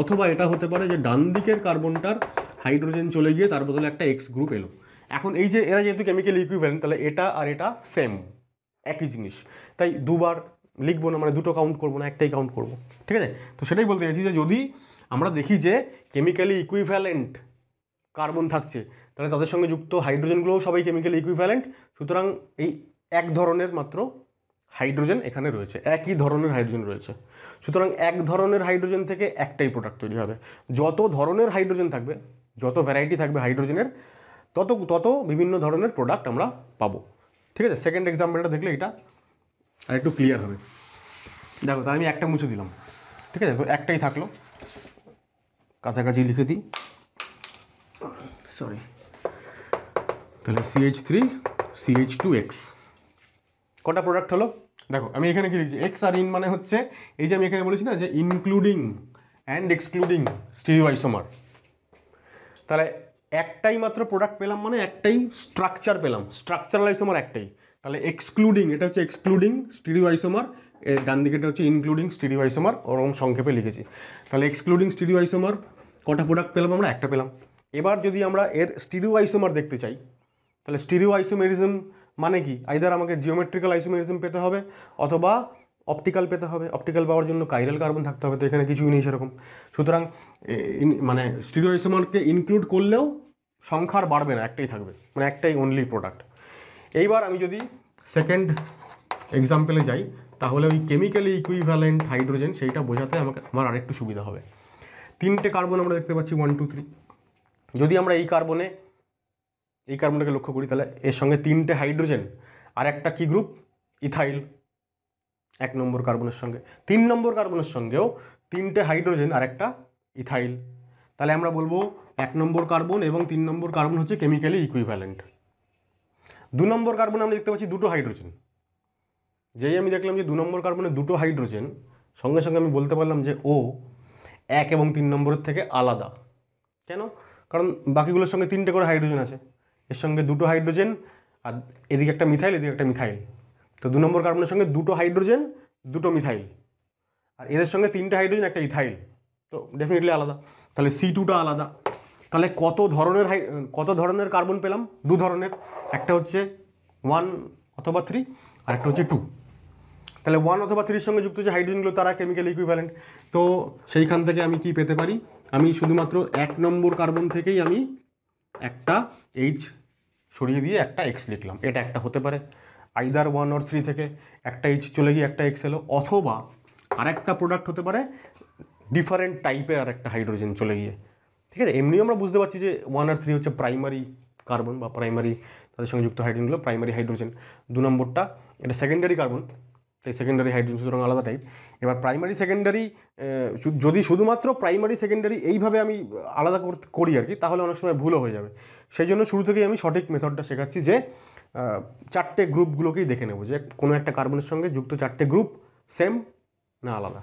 অথবা এটা হতে পারে যে ডান দিকের কার্বনটার হাইড্রোজেন চলে গিয়ে তার বদলে একটা এক্স গ্রুপ এলো এখন এই যে এরা যেহেতু কেমিক্যাল ইকুইভ্যালেন্ট তাহলে এটা আর এটা সেম একই জিনিস তাই দুবার লিখবো না মানে দুটো কাউন্ট করবো না একটাই কাউন্ট করবো ঠিক আছে তো সেটাই বলতে চাইছি যে যদি আমরা দেখি যে কেমিক্যালি ইকুইভ্যালেন্ট কার্বন থাকছে তাহলে তাদের সঙ্গে যুক্ত হাইড্রোজেনগুলোও সবাই কেমিক্যালি ইকুইভ্যালেন্ট সুতরাং এই এক ধরনের মাত্র হাইড্রোজেন এখানে রয়েছে একই ধরনের হাইড্রোজেন রয়েছে সুতরাং এক ধরনের হাইড্রোজেন থেকে একটাই প্রোডাক্ট তৈরি হবে যত ধরনের হাইড্রোজেন থাকবে যত ভ্যারাইটি থাকবে হাইড্রোজেনের তত তত বিভিন্ন ধরনের প্রোডাক্ট আমরা পাবো ঠিক আছে সেকেন্ড এক্সাম্পলটা দেখলে এটা আর একটু ক্লিয়ার হবে দেখো তাহলে আমি একটা মুছে দিলাম ঠিক আছে তো একটাই থাকলো কাছাকাছি লিখে দিই সরি তাহলে CH three CH two X কটা প্রোডাক্ট হলো দেখো আমি এখানে কী লিখছি এক্স আর ইন মানে হচ্ছে এই যে আমি এখানে বলেছি না যে ইনক্লুডিং অ্যান্ড এক্সক্লুডিং স্টিরিওয়াইসোমার তাহলে একটাই মাত্র প্রোডাক্ট পেলাম মানে একটাই স্ট্রাকচার পেলাম লাইস আমার একটাই তাহলে এক্সক্লুডিং এটা হচ্ছে এক্সক্লুডিং আমার এর ডান দিকে এটা হচ্ছে ইনক্লুডিং স্টিরিও আমার ওরকম সংক্ষেপে লিখেছি তাহলে এক্সক্লুডিং স্টিরিও আমার কটা প্রোডাক্ট পেলাম আমরা একটা পেলাম এবার যদি আমরা এর স্টিডিওয়াইস আমার দেখতে চাই তাহলে স্টিরিও আইসোমেরিজম মানে কি আইদার আমাকে জিওমেট্রিক্যাল আইসোমেরিজম পেতে হবে অথবা অপটিক্যাল পেতে হবে অপটিক্যাল পাওয়ার জন্য কাইরাল কার্বন থাকতে হবে তো এখানে কিছুই নেই সেরকম সুতরাং মানে স্টিরিও আইসোমারকে ইনক্লুড করলেও সংখ্যার বাড়বে না একটাই থাকবে মানে একটাই অনলি প্রোডাক্ট এইবার আমি যদি সেকেন্ড এক্সাম্পলে যাই তাহলে ওই কেমিক্যালি ইকুইভ্যালেন্ট হাইড্রোজেন সেইটা বোঝাতে আমাকে আমার আরেকটু সুবিধা হবে তিনটে কার্বন আমরা দেখতে পাচ্ছি ওয়ান টু থ্রি যদি আমরা এই কার্বনে এই কার্বনটাকে লক্ষ্য করি তাহলে এর সঙ্গে তিনটে হাইড্রোজেন আর একটা কি গ্রুপ ইথাইল এক নম্বর কার্বনের সঙ্গে তিন নম্বর কার্বনের সঙ্গেও তিনটে হাইড্রোজেন আর একটা ইথাইল তাহলে আমরা বলবো এক নম্বর কার্বন এবং তিন নম্বর কার্বন হচ্ছে কেমিক্যালি ইকুইভ্যালেন্ট দু নম্বর কার্বন আমরা দেখতে পাচ্ছি দুটো হাইড্রোজেন যেই আমি দেখলাম যে দু নম্বর কার্বনে দুটো হাইড্রোজেন সঙ্গে সঙ্গে আমি বলতে পারলাম যে ও এক এবং তিন নম্বরের থেকে আলাদা কেন কারণ বাকিগুলোর সঙ্গে তিনটে করে হাইড্রোজেন আছে এর সঙ্গে দুটো হাইড্রোজেন আর এদিকে একটা মিথাইল এদিকে একটা মিথাইল তো দু নম্বর কার্বনের সঙ্গে দুটো হাইড্রোজেন দুটো মিথাইল আর এদের সঙ্গে তিনটে হাইড্রোজেন একটা ইথাইল তো ডেফিনেটলি আলাদা তাহলে সি টুটা আলাদা তাহলে কত ধরনের হাই কত ধরনের কার্বন পেলাম দু ধরনের একটা হচ্ছে ওয়ান অথবা থ্রি আর একটা হচ্ছে টু তাহলে ওয়ান অথবা থ্রির সঙ্গে যুক্ত যে হাইড্রোজেনগুলো তারা কেমিক্যাল ইকুইভ্যালেন্ট তো সেইখান থেকে আমি কি পেতে পারি আমি শুধুমাত্র এক নম্বর কার্বন থেকেই আমি একটা এইচ সরিয়ে দিয়ে একটা এক্স লিখলাম এটা একটা হতে পারে আইদার ওয়ান অর থ্রি থেকে একটা এইচ চলে গিয়ে একটা এক্স এলো অথবা আরেকটা প্রোডাক্ট হতে পারে ডিফারেন্ট টাইপের আর একটা হাইড্রোজেন চলে গিয়ে ঠিক আছে এমনিও আমরা বুঝতে পারছি যে ওয়ান আর থ্রি হচ্ছে প্রাইমারি কার্বন বা প্রাইমারি তাদের সঙ্গে যুক্ত হাইড্রোজেনগুলো প্রাইমারি হাইড্রোজেন দু নম্বরটা এটা সেকেন্ডারি কার্বন তাই সেকেন্ডারি হাইড্রোজেন সুতরাং আলাদা টাইপ এবার প্রাইমারি সেকেন্ডারি যদি শুধুমাত্র প্রাইমারি সেকেন্ডারি এইভাবে আমি আলাদা করি আর কি তাহলে অনেক সময় ভুলও হয়ে যাবে সেই জন্য শুরু থেকেই আমি সঠিক মেথডটা শেখাচ্ছি যে চারটে গ্রুপগুলোকেই দেখে নেব যে কোনো একটা কার্বনের সঙ্গে যুক্ত চারটে গ্রুপ সেম না আলাদা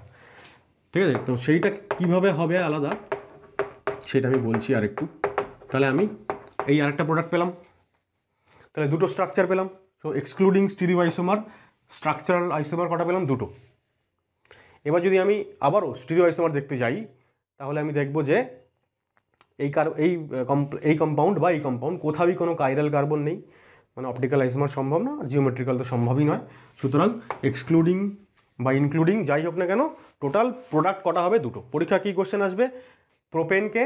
ঠিক আছে তো সেইটা কিভাবে হবে আলাদা সেটা আমি বলছি আর একটু তাহলে আমি এই আরেকটা প্রোডাক্ট পেলাম তাহলে দুটো স্ট্রাকচার পেলাম so excluding stereoisomer structural isomer কটা পেলাম দুটো এবার যদি আমি আবারও স্টিরিও আইসোমার দেখতে যাই তাহলে আমি দেখব যে এই কার এই এই কম্পাউন্ড বা এই কম্পাউন্ড কোথাওই কোনো কাইরাল কার্বন নেই মানে অপটিক্যাল আইসোমার সম্ভব না জিওমেট্রিক্যাল তো সম্ভবই নয় সুতরাং এক্সক্লুডিং বা ইনক্লুডিং যাই হোক না কেন টোটাল প্রোডাক্ট কটা হবে দুটো পরীক্ষা কী কোশ্চেন আসবে প্রোপেনকে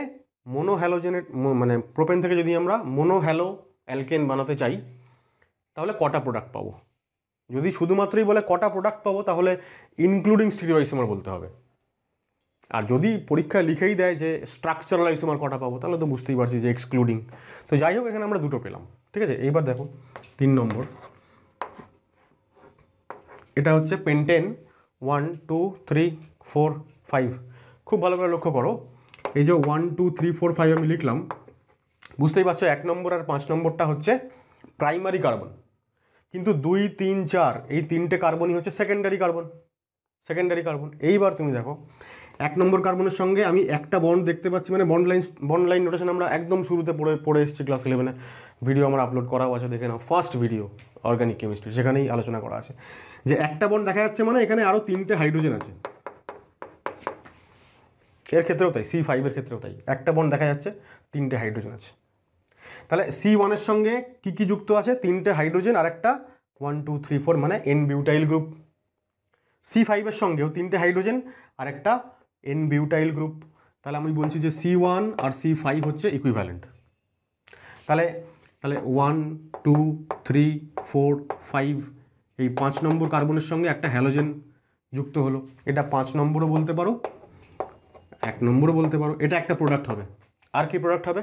মোনোহ্যালোজেনেট মানে প্রোপেন থেকে যদি আমরা মোনোহ্যালো অ্যালকেন বানাতে চাই তাহলে কটা প্রোডাক্ট পাবো যদি শুধুমাত্রই বলে কটা প্রোডাক্ট পাবো তাহলে ইনক্লুডিং আইসোমার বলতে হবে আর যদি পরীক্ষা লিখেই দেয় যে স্ট্রাকচারাল আইসোমার কটা পাবো তাহলে তো বুঝতেই পারছি যে এক্সক্লুডিং তো যাই হোক এখানে আমরা দুটো পেলাম ঠিক আছে এইবার দেখো তিন নম্বর এটা হচ্ছে pentane one two three four five খুব ভালো করে লক্ষ্য করো এই যে one two three four five আমি লিখলাম বুঝতেই পারছো এক নম্বর আর পাঁচ নম্বরটা হচ্ছে প্রাইমারি কার্বন কিন্তু দুই তিন চার এই তিনটে কার্বনই হচ্ছে সেকেন্ডারি কার্বন সেকেন্ডারি কার্বন এইবার তুমি দেখো এক নম্বর কার্বনের সঙ্গে আমি একটা বন্ড দেখতে পাচ্ছি মানে bond line bond line notation আমরা একদম শুরুতে পড়ে পড়ে এসেছি ক্লাস ইলেভেনে ভিডিও আমার আপলোড করাও আছে দেখে নাও ফার্স্ট ভিডিও অর্গানিক কেমিস্ট্রি সেখানেই আলোচনা করা আছে যে একটা বন্ড দেখা যাচ্ছে মানে এখানে আরও তিনটে হাইড্রোজেন আছে এর ক্ষেত্রেও তাই সি ফাইভের ক্ষেত্রেও তাই একটা বন্ড দেখা যাচ্ছে তিনটে হাইড্রোজেন আছে তাহলে সি ওয়ানের সঙ্গে কী কী যুক্ত আছে তিনটে হাইড্রোজেন আর একটা ওয়ান টু থ্রি ফোর মানে এন বিউটাইল গ্রুপ সি ফাইভের সঙ্গেও তিনটে হাইড্রোজেন আর একটা এন বিউটাইল গ্রুপ তাহলে আমি বলছি যে সি ওয়ান আর সি ফাইভ হচ্ছে ইকুইভ্যালেন্ট তাহলে তাহলে one two three four five এই পাঁচ নম্বর কার্বনের সঙ্গে একটা হ্যালোজেন যুক্ত হলো এটা পাঁচ নম্বরও বলতে পারো এক নম্বরও বলতে পারো এটা একটা প্রোডাক্ট হবে আর কি প্রোডাক্ট হবে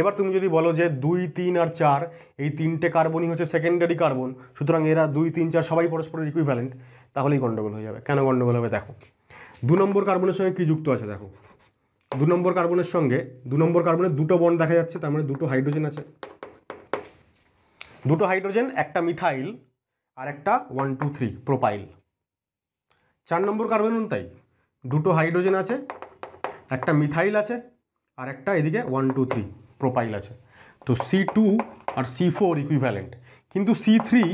এবার তুমি যদি বলো যে দুই তিন আর চার এই তিনটে কার্বনই হচ্ছে সেকেন্ডারি কার্বন সুতরাং এরা দুই তিন চার সবাই পরস্পরের ইকুইভ্যালেন্ট তাহলেই গণ্ডগোল হয়ে যাবে কেন গণ্ডগোল হবে দেখো দু নম্বর কার্বনের সঙ্গে কি যুক্ত আছে দেখো দু নম্বর কার্বনের সঙ্গে দু নম্বর কার্বনের দুটো বন্ড দেখা যাচ্ছে তার মানে দুটো হাইড্রোজেন আছে দুটো হাইড্রোজেন একটা মিথাইল আর একটা ওয়ান টু থ্রি প্রোপাইল চার নম্বর কার্বন তাই দুটো হাইড্রোজেন আছে একটা মিথাইল আছে আর একটা এদিকে ওয়ান টু থ্রি প্রোপাইল আছে তো সি টু আর সি ফোর ইকুইভ্যালেন্ট কিন্তু সি থ্রি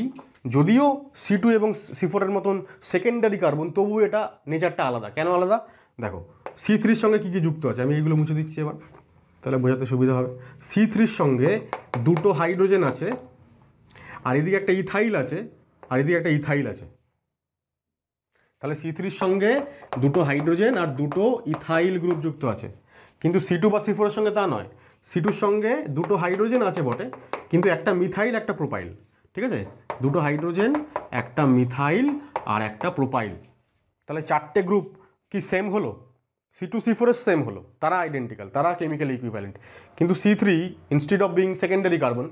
যদিও সি টু এবং সি ফোরের মতন সেকেন্ডারি কার্বন তবু এটা নেচারটা আলাদা কেন আলাদা দেখো সি থ্রির সঙ্গে কী কী যুক্ত আছে আমি এইগুলো মুছে দিচ্ছি এবার তাহলে বোঝাতে সুবিধা হবে সি থ্রির সঙ্গে দুটো হাইড্রোজেন আছে আর এদিকে একটা ইথাইল আছে আর এদিকে একটা ইথাইল আছে তাহলে সি থ্রির সঙ্গে দুটো হাইড্রোজেন আর দুটো ইথাইল গ্রুপ যুক্ত আছে কিন্তু সি টু বা সি ফোরের সঙ্গে তা নয় সি টুর সঙ্গে দুটো হাইড্রোজেন আছে বটে কিন্তু একটা মিথাইল একটা প্রোপাইল ঠিক আছে দুটো হাইড্রোজেন একটা মিথাইল আর একটা প্রোপাইল তাহলে চারটে গ্রুপ কি সেম হলো সি টু সি ফোরের সেম হলো তারা আইডেন্টিক্যাল তারা কেমিক্যাল ইকুইভ্যালেন্ট কিন্তু C three instead of being secondary carbon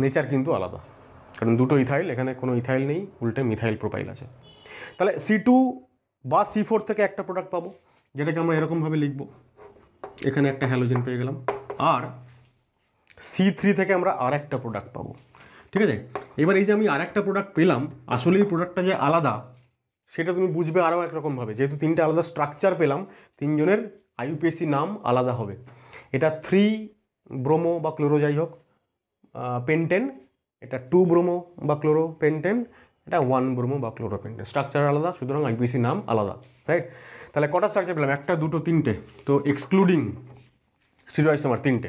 nature কিন্তু আলাদা কারণ দুটো ইথাইল এখানে কোনো ইথাইল নেই উল্টে মিথাইল প্রোপাইল আছে তাহলে সি টু বা সি ফোর থেকে একটা প্রোডাক্ট পাবো যেটাকে আমরা এরকমভাবে লিখব এখানে একটা হ্যালোজেন পেয়ে গেলাম আর সি থ্রি থেকে আমরা আর একটা প্রোডাক্ট পাবো ঠিক আছে এবার এই যে আমি আর একটা প্রোডাক্ট পেলাম আসলে এই প্রোডাক্টটা যে আলাদা সেটা তুমি বুঝবে আরও একরকমভাবে যেহেতু তিনটা আলাদা স্ট্রাকচার পেলাম তিনজনের আইউপিএসসি নাম আলাদা হবে এটা থ্রি ব্রোমো বা ক্লোরো যাই হোক পেন্টেন এটা টু ব্রোমো বা ক্লোরো পেন্টেন এটা ওয়ান ব্রোমো বা ক্লোরো পেন্টেন স্ট্রাকচার আলাদা সুতরাং আইপিএসসি নাম আলাদা রাইট তাহলে কটা স্ট্রাকচার পেলাম একটা দুটো তিনটে তো এক্সক্লুডিং স্টিরিওআইসোমার তিনটে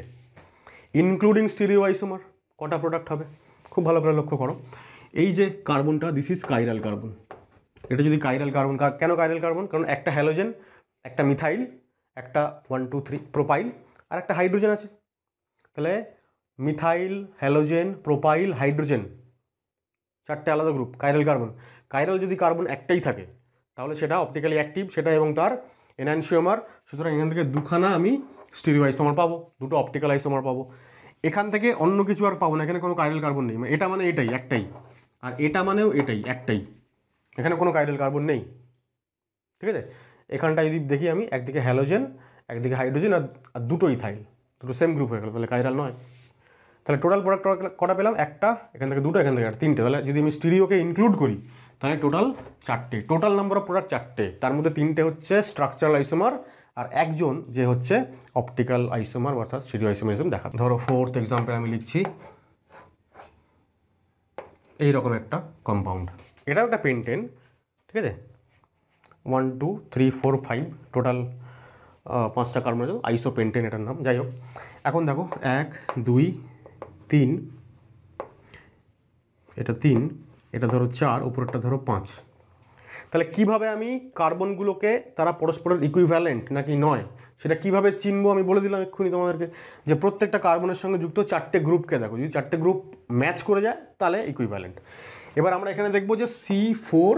ইনক্লুডিং স্টিরিওআইসোমার কটা প্রোডাক্ট হবে খুব ভালো করে লক্ষ্য করো এই যে কার্বনটা দিস ইজ কাইরাল কার্বন এটা যদি কাইরাল কার্বন কেন কাইরাল কার্বন কারণ একটা হ্যালোজেন একটা মিথাইল একটা ওয়ান টু থ্রি প্রোপাইল আর একটা হাইড্রোজেন আছে তাহলে মিথাইল হ্যালোজেন প্রোপাইল হাইড্রোজেন চারটে আলাদা গ্রুপ কাইরাল কার্বন কাইরাল যদি কার্বন একটাই থাকে তাহলে সেটা অপটিক্যালি অ্যাক্টিভ সেটা এবং তার এনানসিওমার সুতরাং এখান থেকে দুখানা আমি স্টিরিও আইসোমার পাবো দুটো অপটিক্যাল আইসোমার পাবো এখান থেকে অন্য কিছু আর পাবো না এখানে কোনো কাইরাল কার্বন নেই এটা মানে এটাই একটাই আর এটা মানেও এটাই একটাই এখানে কোনো কাইরাল কার্বন নেই ঠিক আছে এখানটা যদি দেখি আমি একদিকে হ্যালোজেন একদিকে হাইড্রোজেন আর দুটোই থাইল দুটো সেম গ্রুপ হয়ে গেল তাহলে কাইরাল নয় তাহলে টোটাল প্রোডাক্ট কটা পেলাম একটা এখান থেকে দুটো এখান থেকে আর তিনটে তাহলে যদি আমি স্টিরিওকে ইনক্লুড করি তাহলে টোটাল চারটে টোটাল নাম্বার অফ প্রোডাক্ট চারটে তার মধ্যে তিনটে হচ্ছে স্ট্রাকচারাল আইসোমার আর একজন যে হচ্ছে অপটিক্যাল আইসোমার অর্থাৎ সিডিও আইসোমারিজম দেখা ধরো ফোর্থ এক্সাম্পল আমি লিখছি এই রকম একটা কম্পাউন্ড এটাও একটা পেন্টেন ঠিক আছে one two three four five total পাঁচটা কার্বন আছে আইসো পেন্টেন এটার নাম যাই হোক এখন দেখো এক দুই তিন এটা তিন এটা ধরো চার উপরেরটা ধরো পাঁচ তাহলে কিভাবে আমি কার্বনগুলোকে তারা পরস্পরের ইকুইভ্যালেন্ট নাকি নয় সেটা কিভাবে চিনবো আমি বলে দিলাম এক্ষুনি তোমাদেরকে যে প্রত্যেকটা কার্বনের সঙ্গে যুক্ত চারটে গ্রুপকে দেখো যদি চারটে গ্রুপ ম্যাচ করে যায় তাহলে ইকুইভ্যালেন্ট এবার আমরা এখানে দেখবো যে সি ফোর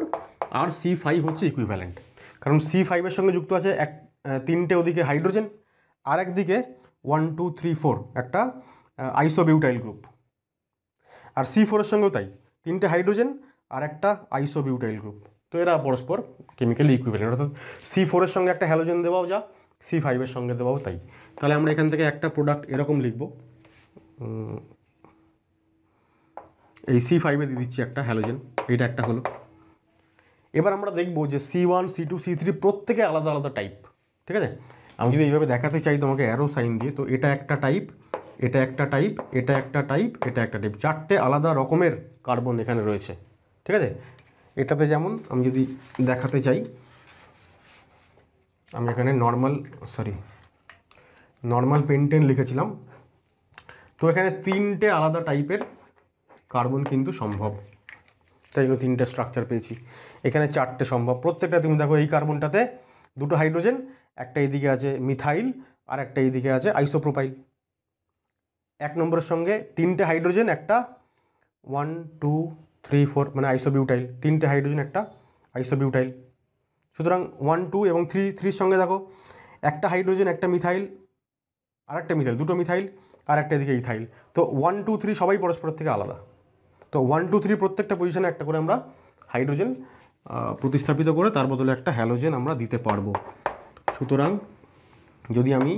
আর সি ফাইভ হচ্ছে ইকুইভ্যালেন্ট কারণ সি ফাইভের সঙ্গে যুক্ত আছে এক তিনটে ওদিকে হাইড্রোজেন আর একদিকে ওয়ান টু থ্রি ফোর একটা আইসোবিউটাইল গ্রুপ আর সি ফোরের সঙ্গেও তাই তিনটে হাইড্রোজেন আর একটা আইসোবিউটাইল গ্রুপ তো এরা পরস্পর কেমিক্যালি ইকুইভ্যালেন্ট অর্থাৎ সি ফোরের সঙ্গে একটা হ্যালোজেন দেওয়াও যা সি ফাইভের সঙ্গে দেওয়াও তাই তাহলে আমরা এখান থেকে একটা প্রোডাক্ট এরকম লিখব এই সি ফাইভে দিয়ে দিচ্ছি একটা হ্যালোজেন এটা একটা হলো এবার আমরা দেখব যে C one C two C three প্রত্যেকে আলাদা আলাদা টাইপ ঠিক আছে আমি যদি এইভাবে দেখাতে চাই তোমাকে অ্যারো সাইন দিয়ে তো এটা একটা টাইপ এটা একটা টাইপ এটা একটা টাইপ এটা একটা টাইপ চারটে আলাদা রকমের কার্বন এখানে রয়েছে ঠিক আছে এটাতে যেমন আমি যদি দেখাতে চাই আমি এখানে নর্মাল সরি নর্মাল পেন্টেন লিখেছিলাম তো এখানে তিনটে আলাদা টাইপের কার্বন কিন্তু সম্ভব তাই জন্য তিনটে স্ট্রাকচার পেয়েছি এখানে চারটে সম্ভব প্রত্যেকটা তুমি দেখো এই কার্বনটাতে দুটো হাইড্রোজেন একটা এইদিকে আছে মিথাইল আর একটা এইদিকে আছে আইসোপ্রোপাইল এক নম্বরের সঙ্গে তিনটে হাইড্রোজেন একটা ওয়ান টু থ্রি ফোর মানে আইসোবিউটাইল তিনটে হাইড্রোজেন একটা আইসোবিউটাইল সুতরাং ওয়ান টু এবং থ্রি থ্রির সঙ্গে দেখো একটা হাইড্রোজেন একটা মিথাইল আর একটা মিথাইল দুটো মিথাইল আর একটা এদিকে ইথাইল তো ওয়ান টু থ্রি সবাই পরস্পরের থেকে আলাদা তো ওয়ান টু থ্রি প্রত্যেকটা পজিশানে একটা করে আমরা হাইড্রোজেন প্রতিস্থাপিত করে তার বদলে একটা হ্যালোজেন আমরা দিতে পারবো সুতরাং যদি আমি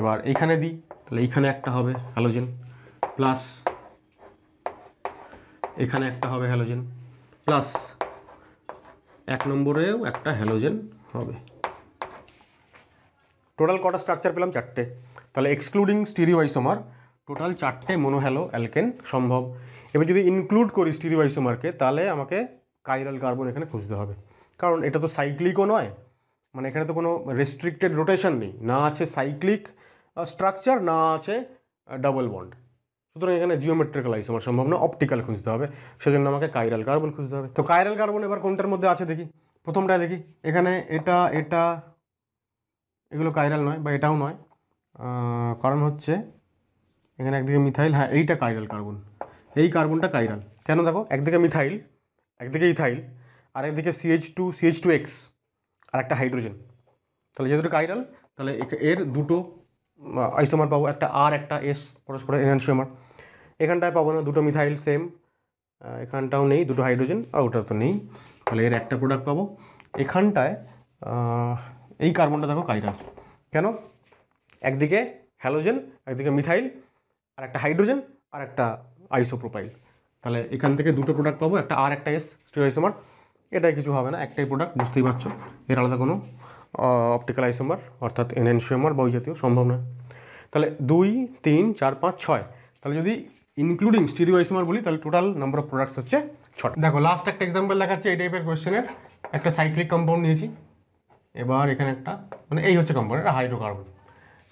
এবার এইখানে দিই তাহলে এইখানে একটা হবে হ্যালোজেন প্লাস এখানে একটা হবে হ্যালোজেন প্লাস এক নম্বরেও একটা হ্যালোজেন হবে টোটাল কটা স্ট্রাকচার পেলাম চারটে তাহলে এক্সক্লুডিং স্টিরিওয়াইসোমার টোটাল চারটে মনোহ্যালো অ্যালকেন সম্ভব এবার যদি ইনক্লুড করি স্টিরিওয়াইসোমারকে তাহলে আমাকে কাইরাল কার্বন এখানে খুঁজতে হবে কারণ এটা তো সাইক্লিকও নয় মানে এখানে তো কোনো রেস্ট্রিক্টেড রোটেশন নেই না আছে সাইক্লিক স্ট্রাকচার না আছে ডাবল বন্ড সুতরাং এখানে জিওমেট্রিক্যাল আইসোমার সম্ভব না অপটিক্যাল খুঁজতে হবে সেজন্য আমাকে কাইরাল কার্বন খুঁজতে হবে তো কাইরাল কার্বন এবার কোনটার মধ্যে আছে দেখি প্রথমটা দেখি এখানে এটা এটা এগুলো কাইরাল নয় বা এটাও নয় কারণ হচ্ছে এখানে একদিকে মিথাইল হ্যাঁ এইটা কাইরাল কার্বন এই কার্বনটা কাইরাল কেন দেখো একদিকে মিথাইল একদিকে ইথাইল আর একদিকে CH two CH two X আর একটা হাইড্রোজেন তাহলে যেহেতু কাইরাল তাহলে এর দুটো আইসোমার পাবো একটা আর একটা এস পরস্পর এনহ্যান্সিওমার এখানটায় পাবো না দুটো মিথাইল সেম এখানটাও নেই দুটো হাইড্রোজেন আর ওটা তো নেই তাহলে এর একটা প্রোডাক্ট পাবো এখানটায় এই কার্বনটা দেখো কাইরাল কেন একদিকে হ্যালোজেন একদিকে মিথাইল আর একটা হাইড্রোজেন আর একটা আইসোপ্রোপাইল তাহলে এখান থেকে দুটো প্রোডাক্ট পাবো একটা আর একটা এস স্টিরোইসোমার এটাই কিছু হবে না একটাই প্রোডাক্ট বুঝতেই পারছো এর আলাদা কোনো অপটিক্যাল আইসোমার অর্থাৎ এনএনসিওমার বা ওই জাতীয় সম্ভব নয় তাহলে দুই তিন চার পাঁচ ছয় তাহলে যদি ইনক্লুডিং স্টিরিও আইসোমার বলি তাহলে টোটাল নাম্বার অফ প্রোডাক্টস হচ্ছে ছটা দেখো লাস্ট একটা এক্সাম্পল দেখাচ্ছে এই টাইপের কোয়েশ্চেনের একটা সাইক্লিক কম্পাউন্ড নিয়েছি এবার এখানে একটা মানে এই হচ্ছে কম্পাউন্ড এটা হাইড্রোকার্বন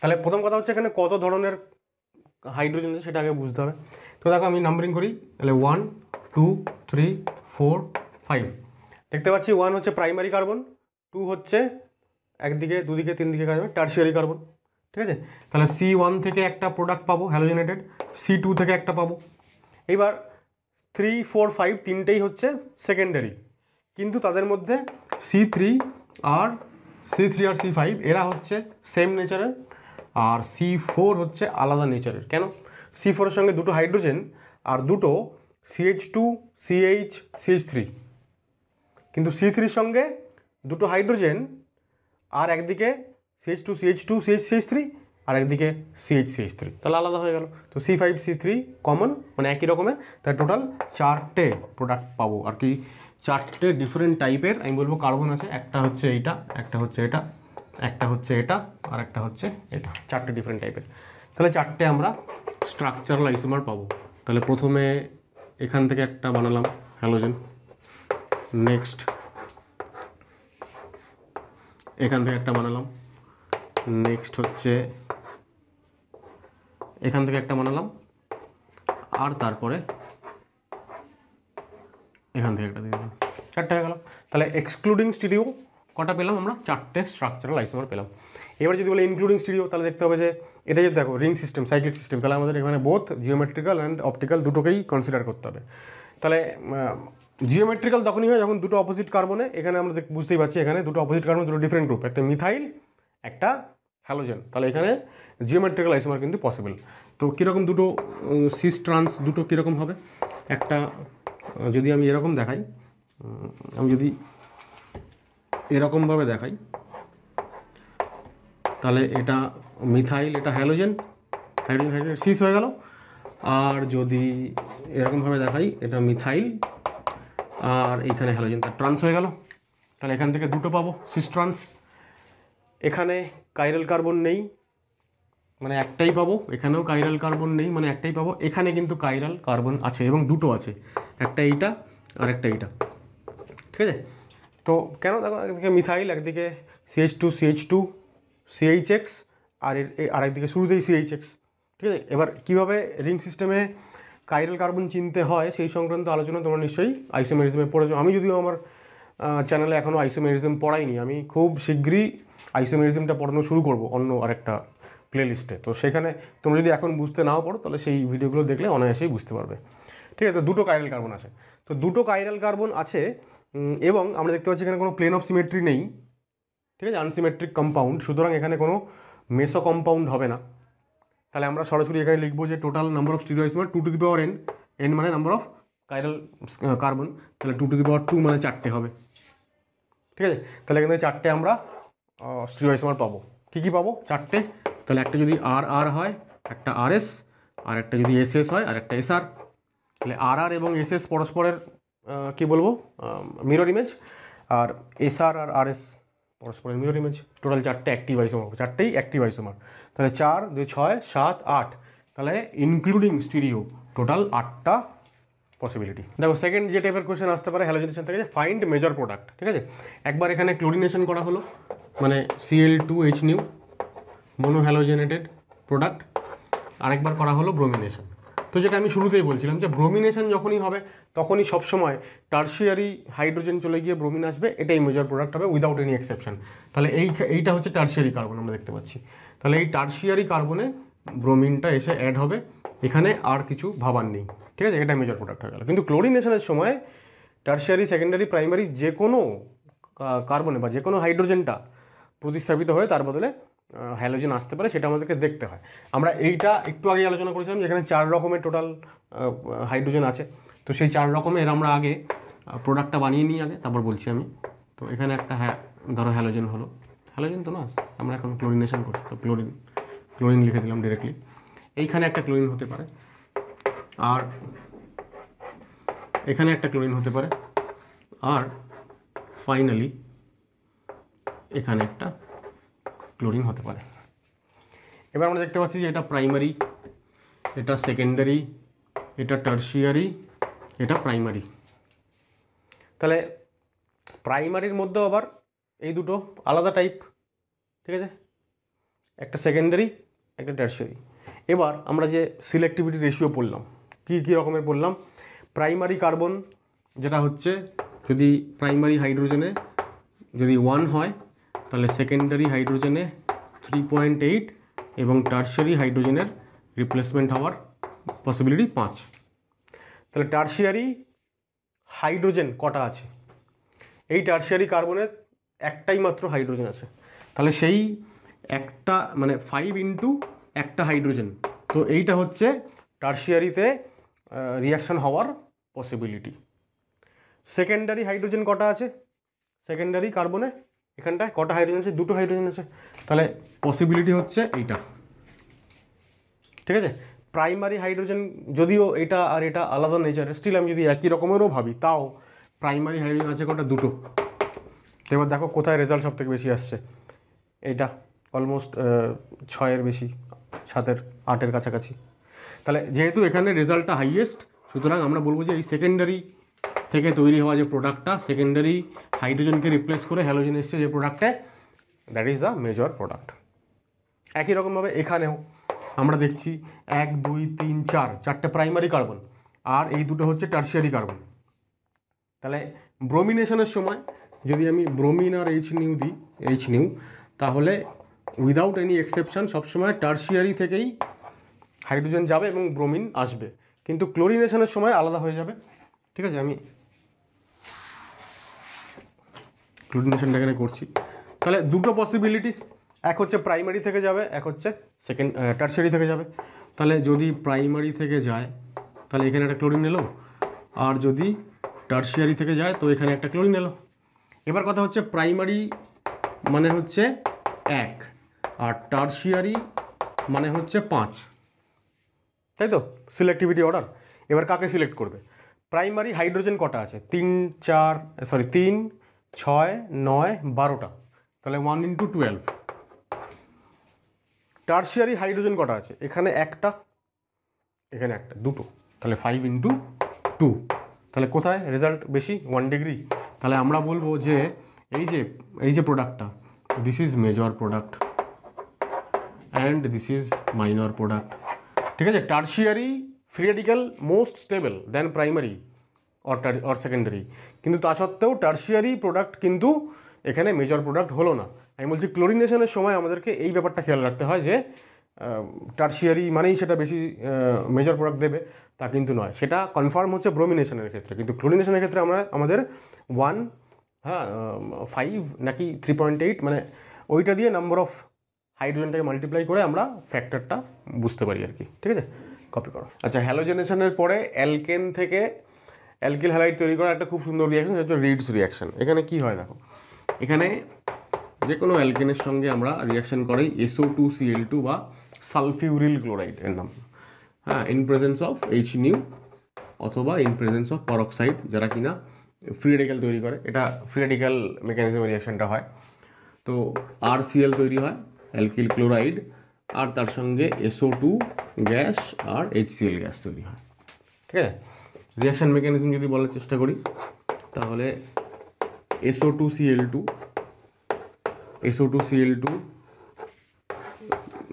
তাহলে প্রথম কথা হচ্ছে এখানে কত ধরনের হাইড্রোজেন আছে সেটা আগে বুঝতে হবে তো দেখো আমি নাম্বারিং করি তাহলে one two three four five দেখতে পাচ্ছি ওয়ান হচ্ছে প্রাইমারি কার্বন টু হচ্ছে একদিকে দুদিকে তিন দিকে কাজ হবে টার্সিয়ারি কার্বন ঠিক আছে তাহলে সি ওয়ান থেকে একটা প্রোডাক্ট পাবো হ্যালোজেনেটেড সি টু থেকে একটা পাবো এবার থ্রি ফোর ফাইভ তিনটেই হচ্ছে সেকেন্ডারি কিন্তু তাদের মধ্যে সি থ্রি আর সি থ্রি আর সি ফাইভ এরা হচ্ছে সেম নেচারের আর সি ফোর হচ্ছে আলাদা নেচারের কেন সি ফোরের সঙ্গে দুটো হাইড্রোজেন আর দুটো CH two CH CH three কিন্তু সি থ্রির সঙ্গে দুটো হাইড্রোজেন আর একদিকে CH two CH two CH CH three আর একদিকে সিএইচ সিএইচ থ্রি তাহলে আলাদা হয়ে গেল তো C five C three common মানে একই রকমের তাই টোটাল চারটে প্রোডাক্ট পাবো আর কি চারটে ডিফারেন্ট টাইপের আমি বলবো কার্বন আছে একটা হচ্ছে এইটা একটা হচ্ছে এটা একটা হচ্ছে এটা আর একটা হচ্ছে এটা চারটে ডিফারেন্ট টাইপের তাহলে চারটে আমরা স্ট্রাকচারাল আইসোমার পাবো তাহলে প্রথমে এখান থেকে একটা বানালাম হ্যালোজেন নেক্সট এখান থেকে একটা বানালাম নেক্সট হচ্ছে এখান থেকে একটা বানালাম আর তারপরে এখান থেকে একটা দিয়ে দিলাম চারটে হয়ে গেল তাহলে এক্সক্লুডিং স্টুডিও কটা পেলাম আমরা চারটে স্ট্রাকচারাল আইসোমার পেলাম এবার যদি বলে ইনক্লুডিং স্টুডিও তাহলে দেখতে হবে যে এটা যদি দেখো রিং সিস্টেম সাইক্লিক সিস্টেম তাহলে আমাদের এখানে বোথ জিওমেট্রিক্যাল অ্যান্ড অপটিক্যাল দুটোকেই কনসিডার করতে হবে তাহলে জিওমেট্রিক্যাল তখনই হয় যখন দুটো অপোজিট কার্বনে এখানে আমরা বুঝতেই পারছি এখানে দুটো অপোজিট কার্বনে দুটো ডিফারেন্ট গ্রুপ একটা মিথাইল একটা হ্যালোজেন তাহলে এখানে জিওমেট্রিক্যাল আইসোমার কিন্তু পসিবল তো কীরকম দুটো সিস ট্রান্স দুটো কীরকম হবে একটা যদি আমি এরকম দেখাই আমি যদি এরকমভাবে দেখাই তাহলে এটা মিথাইল এটা হ্যালোজেন হাইড্রোজেন হাইড্রোজেন সিস হয়ে গেল আর যদি এরকমভাবে দেখাই এটা মিথাইল আর এইখানে হ্যালোজেন তার ট্রান্স হয়ে গেল তাহলে এখান থেকে দুটো পাবো সিস ট্রান্স এখানে কাইরাল কার্বন নেই মানে একটাই পাবো এখানেও কাইরাল কার্বন নেই মানে একটাই পাবো এখানে কিন্তু কাইরাল কার্বন আছে এবং দুটো আছে একটা এইটা আর একটা এইটা ঠিক আছে তো কেন দেখো একদিকে মিথাইল একদিকে CH two CH two CH X আর এর আর একদিকে শুরুতেই সিএইচ এক্স ঠিক আছে এবার কীভাবে রিং সিস্টেমে কাইরাল কার্বন চিনতে হয় সেই সংক্রান্ত আলোচনা তোমরা নিশ্চয়ই আইসোমেরিজমে পড়েছো আমি যদিও আমার চ্যানেলে এখনও আইসোমেরিজম পড়াইনি আমি খুব শীঘ্রই আইসোমেরিজমটা পড়ানো শুরু করব অন্য আরেকটা প্লেলিস্টে তো সেখানে তোমরা যদি এখন বুঝতে নাও পড়ো তাহলে সেই ভিডিওগুলো দেখলে অনায়াসেই বুঝতে পারবে ঠিক আছে তো দুটো কাইরাল কার্বন আছে তো দুটো কাইরাল কার্বন আছে এবং আমরা দেখতে পাচ্ছি এখানে কোনো প্লেন অফ সিমেট্রি নেই ঠিক আছে আনসিমেট্রিক কম্পাউন্ড সুতরাং এখানে কোনো মেসো কম্পাউন্ড হবে না তাহলে আমরা সরাসরি এখানে লিখবো যে টোটাল নাম্বার অফ স্টিরয়েডস মানে two to the power N N মানে নাম্বার অফ কাইরাল কার্বন তাহলে two to the power two মানে চারটে হবে ঠিক আছে তাহলে এখান থেকে চারটে আমরা স্টিরয়েডস uh, মানে পাবো কী কী পাবো চারটে তাহলে একটা যদি আর আর হয় একটা আর এস আর একটা যদি এস এস হয় আর একটা এস uh, um, আর তাহলে আর আর এবং এস এস পরস্পরের কী বলবো মিরর ইমেজ আর এস আর আর আর এস পরস্পরের মিরর ইমেজ টোটাল চারটে অ্যাক্টিভ আইসোমার চারটেই অ্যাক্টিভ আইসোমার তাহলে চার দুই ছয় সাত আট তাহলে ইনক্লুডিং স্টিরিও টোটাল আটটা পসিবিলিটি দেখো সেকেন্ড যে টাইপের কোয়েশ্চেন আসতে পারে হ্যালোজেনেশন থেকে ফাইন্ড মেজর প্রোডাক্ট ঠিক আছে একবার এখানে ক্লোরিনেশন করা হলো মানে CL two H nu halogenated product আরেকবার করা হলো ব্রোমিনেশন তো যেটা আমি শুরুতেই বলছিলাম যে ব্রোমিনেশন যখনই হবে তখনই সবসময় টার্সিয়ারি হাইড্রোজেন চলে গিয়ে ব্রোমিন আসবে এটাই মেজর প্রোডাক্ট হবে উইদাউট এনি এক্সেপশন তাহলে এই এইটা হচ্ছে টার্সিয়ারি কার্বন আমরা দেখতে পাচ্ছি তাহলে এই টার্সিয়ারি কার্বনে ব্রোমিনটা এসে অ্যাড হবে এখানে আর কিছু ভাবার নেই ঠিক আছে এটা মেজর প্রোডাক্ট হয়ে গেল কিন্তু ক্লোরিনেশনের সময় টার্সিয়ারি সেকেন্ডারি প্রাইমারি যে কোনো কার্বনে বা যে কোনো হাইড্রোজেনটা প্রতিস্থাপিত হয়ে তার বদলে হ্যালোজেন আসতে পারে সেটা আমাদেরকে দেখতে হয় আমরা এইটা একটু আগে আলোচনা করেছিলাম যেখানে চার রকমের টোটাল হাইড্রোজেন আছে তো সেই চার রকমের আমরা আগে প্রোডাক্টটা বানিয়ে নিই আগে তারপর বলছি আমি তো এখানে একটা হ্যাঁ ধরো হ্যালোজেন হলো হ্যালোজেন তো না আমরা এখন ক্লোরিনেশন করছি তো ক্লোরিন ক্লোরিন লিখে দিলাম ডিরেক্টলি এইখানে একটা ক্লোরিন হতে পারে আর এখানে একটা ক্লোরিন হতে পারে আর ফাইনালি এখানে একটা ক্লোরিন হতে পারে এবার আমরা দেখতে পাচ্ছি যে এটা প্রাইমারি এটা সেকেন্ডারি এটা টার্সিয়ারি এটা প্রাইমারি তাহলে প্রাইমারির মধ্যেও আবার এই দুটো আলাদা টাইপ ঠিক আছে একটা সেকেন্ডারি একটা টার্সিয়ারি এবার আমরা যে সিলেক্টিভিটি রেশিও পড়লাম কি কি রকমের পড়লাম প্রাইমারি কার্বন যেটা হচ্ছে যদি প্রাইমারি হাইড্রোজেনে যদি ওয়ান হয় তাহলে সেকেন্ডারি হাইড্রোজেনে থ্রি পয়েন্ট এইট এবং টার্সিয়ারি হাইড্রোজেনের রিপ্লেসমেন্ট হওয়ার পসিবিলিটি পাঁচ তাহলে টার্সিয়ারি হাইড্রোজেন কটা আছে এই টার্সিয়ারি কার্বনের একটাই মাত্র হাইড্রোজেন আছে তাহলে সেই একটা মানে ফাইভ ইন্টু একটা হাইড্রোজেন তো এইটা হচ্ছে টার্সিয়ারিতে রিয়াকশান হওয়ার পসিবিলিটি সেকেন্ডারি হাইড্রোজেন কটা আছে সেকেন্ডারি কার্বনে এখানটায় কটা হাইড্রোজেন আছে দুটো হাইড্রোজেন আছে তাহলে পসিবিলিটি হচ্ছে এইটা ঠিক আছে প্রাইমারি হাইড্রোজেন যদিও এটা আর এটা আলাদা নেচারের স্টিল আমি যদি একই রকমেরও ভাবি তাও প্রাইমারি হাইড্রোজেন আছে কটা দুটো এবার দেখো কোথায় রেজাল্ট সব থেকে বেশি আসছে এটা অলমোস্ট ছয়ের বেশি সাতের আটের কাছাকাছি তাহলে যেহেতু এখানে রেজাল্টটা হাইয়েস্ট সুতরাং আমরা বলবো যে এই সেকেন্ডারি থেকে তৈরি হওয়া যে প্রোডাক্টটা সেকেন্ডারি হাইড্রোজেনকে রিপ্লেস করে হ্যালোজেন এসছে যে প্রোডাক্টে that is the major product একই রকমভাবে এখানেও আমরা দেখছি এক দুই তিন চার চারটে প্রাইমারি কার্বন আর এই দুটো হচ্ছে টার্সিয়ারি কার্বন তাহলে ব্রোমিনেশনের সময় যদি আমি ব্রোমিন আর এইচ নিউ দিই এইচ নিউ তাহলে উইদাউট এনি এক্সেপশান সবসময় টার্সিয়ারি থেকেই হাইড্রোজেন যাবে এবং ব্রোমিন আসবে কিন্তু ক্লোরিনেশনের সময় আলাদা হয়ে যাবে ঠিক আছে আমি ক্লোরিনেশনটা এখানে করছি তাহলে দুটো পসিবিলিটি এক হচ্ছে প্রাইমারি থেকে যাবে এক হচ্ছে সেকেন্ড টার্সারি থেকে যাবে তাহলে যদি প্রাইমারি থেকে যায় তাহলে এখানে একটা ক্লোরিন এলো আর যদি টার্সিয়ারি থেকে যায় তো এখানে একটা ক্লোরিন এলো এবার কথা হচ্ছে প্রাইমারি মানে হচ্ছে এক আর টার্সিয়ারি মানে হচ্ছে পাঁচ তাই তো সিলেক্টিভিটি অর্ডার এবার কাকে সিলেক্ট করবে প্রাইমারি হাইড্রোজেন কটা আছে তিন চার সরি তিন ছয় নয় বারোটা তাহলে one into twelve tertiary hydrogen কটা আছে এখানে একটা এখানে একটা দুটো তাহলে ফাইভ ইন্টু টু তাহলে কোথায় রেজাল্ট বেশি ওয়ান ডিগ্রি তাহলে আমরা বলবো যে এই যে এই যে প্রোডাক্টটা this is major product and this is minor product ঠিক আছে tertiary free radical most stable than primary or secondary কিন্তু তা সত্ত্বেও টার্সিয়ারি প্রোডাক্ট কিন্তু এখানে মেজর প্রোডাক্ট হলো না আমি বলছি ক্লোরিনেশনের সময় আমাদেরকে এই ব্যাপারটা খেয়াল রাখতে হয় যে টার্সিয়ারি মানেই সেটা বেশি মেজর প্রোডাক্ট দেবে তা কিন্তু নয় সেটা কনফার্ম হচ্ছে ব্রোমিনেশনের ক্ষেত্রে কিন্তু ক্লোরিনেশনের ক্ষেত্রে আমরা আমাদের ওয়ান হ্যাঁ ফাইভ নাকি থ্রি পয়েন্ট এইট মানে ওইটা দিয়ে নাম্বার অফ হাইড্রোজেনটাকে মাল্টিপ্লাই করে আমরা ফ্যাক্টরটা বুঝতে পারি আর কি ঠিক আছে কপি করো আচ্ছা হ্যালোজেনেশনের পরে অ্যালকেন থেকে অ্যালকিল হ্যালাইড তৈরি করা একটা খুব সুন্দর রিয়াকশন সেটা হচ্ছে রিডস রিয়াকশন এখানে কি হয় দেখো এখানে যে কোনো অ্যালকেনের সঙ্গে আমরা রিয়াকশন করাই এসও টু সিএল টু বা সালফিউরিল ক্লোরাইড এর নাম হ্যাঁ in presence of H nu অথবা ইন প্রেজেন্স অফ পারক্সাইড যারা কিনা ফ্রিডিক্যাল তৈরি করে এটা ফ্রিডিক্যাল মেকানিজম রিয়াকশনটা হয় তো আর সিএল তৈরি হয় অ্যালকিল ক্লোরাইড আর তার সঙ্গে এসও টু গ্যাস আর এইচ সিএল গ্যাস তৈরি হয় ঠিক আছে রিয়াকশান মেকানিজম যদি বলার চেষ্টা করি তাহলে SO two CL two SO two CL two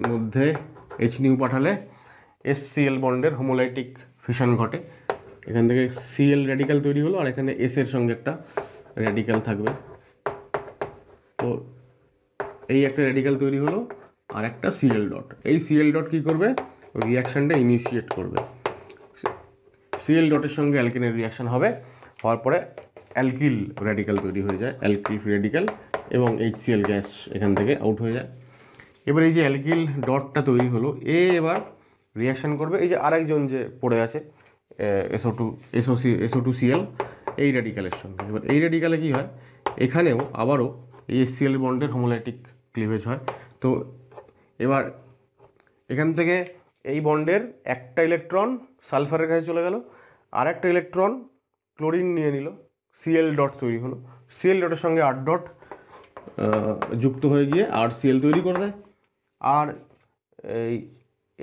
মধ্যে এইচ নিউ পাঠালে এস সিএল বন্ডের হোমোলাইটিক ফিশন ঘটে এখান থেকে সিএল রেডিক্যাল তৈরি হলো আর এখানে এস এর সঙ্গে একটা রেডিক্যাল থাকবে তো এই একটা রেডিক্যাল তৈরি হলো আর একটা সিএল ডট এই সিএল ডট কী করবে রিয়াকশানটা ইনিশিয়েট করবে সিএল ডটের সঙ্গে অ্যালকিনের রিয়াকশান হবে হওয়ার পরে অ্যালকিল রেডিক্যাল তৈরি হয়ে যায় অ্যালকিল রেডিক্যাল এবং এইচ সিএল গ্যাস এখান থেকে আউট হয়ে যায় এবার এই যে অ্যালকিল ডটটা তৈরি হলো এ এবার রিয়াকশান করবে এই যে আরেকজন যে পড়ে আছে SO two SOC SO two CL এই রেডিক্যালের সঙ্গে এবার এই রেডিক্যালে কী হয় এখানেও আবারও এই সিএল বন্ডের হোমোলাইটিক ক্লিভেজ হয় তো এবার এখান থেকে এই বন্ডের একটা ইলেকট্রন সালফারের কাছে চলে গেল আর একটা ইলেকট্রন ক্লোরিন নিয়ে নিল সিএল ডট তৈরি হলো সিএল ডটের সঙ্গে আট ডট যুক্ত হয়ে গিয়ে আর সিএল তৈরি করে দেয় আর এই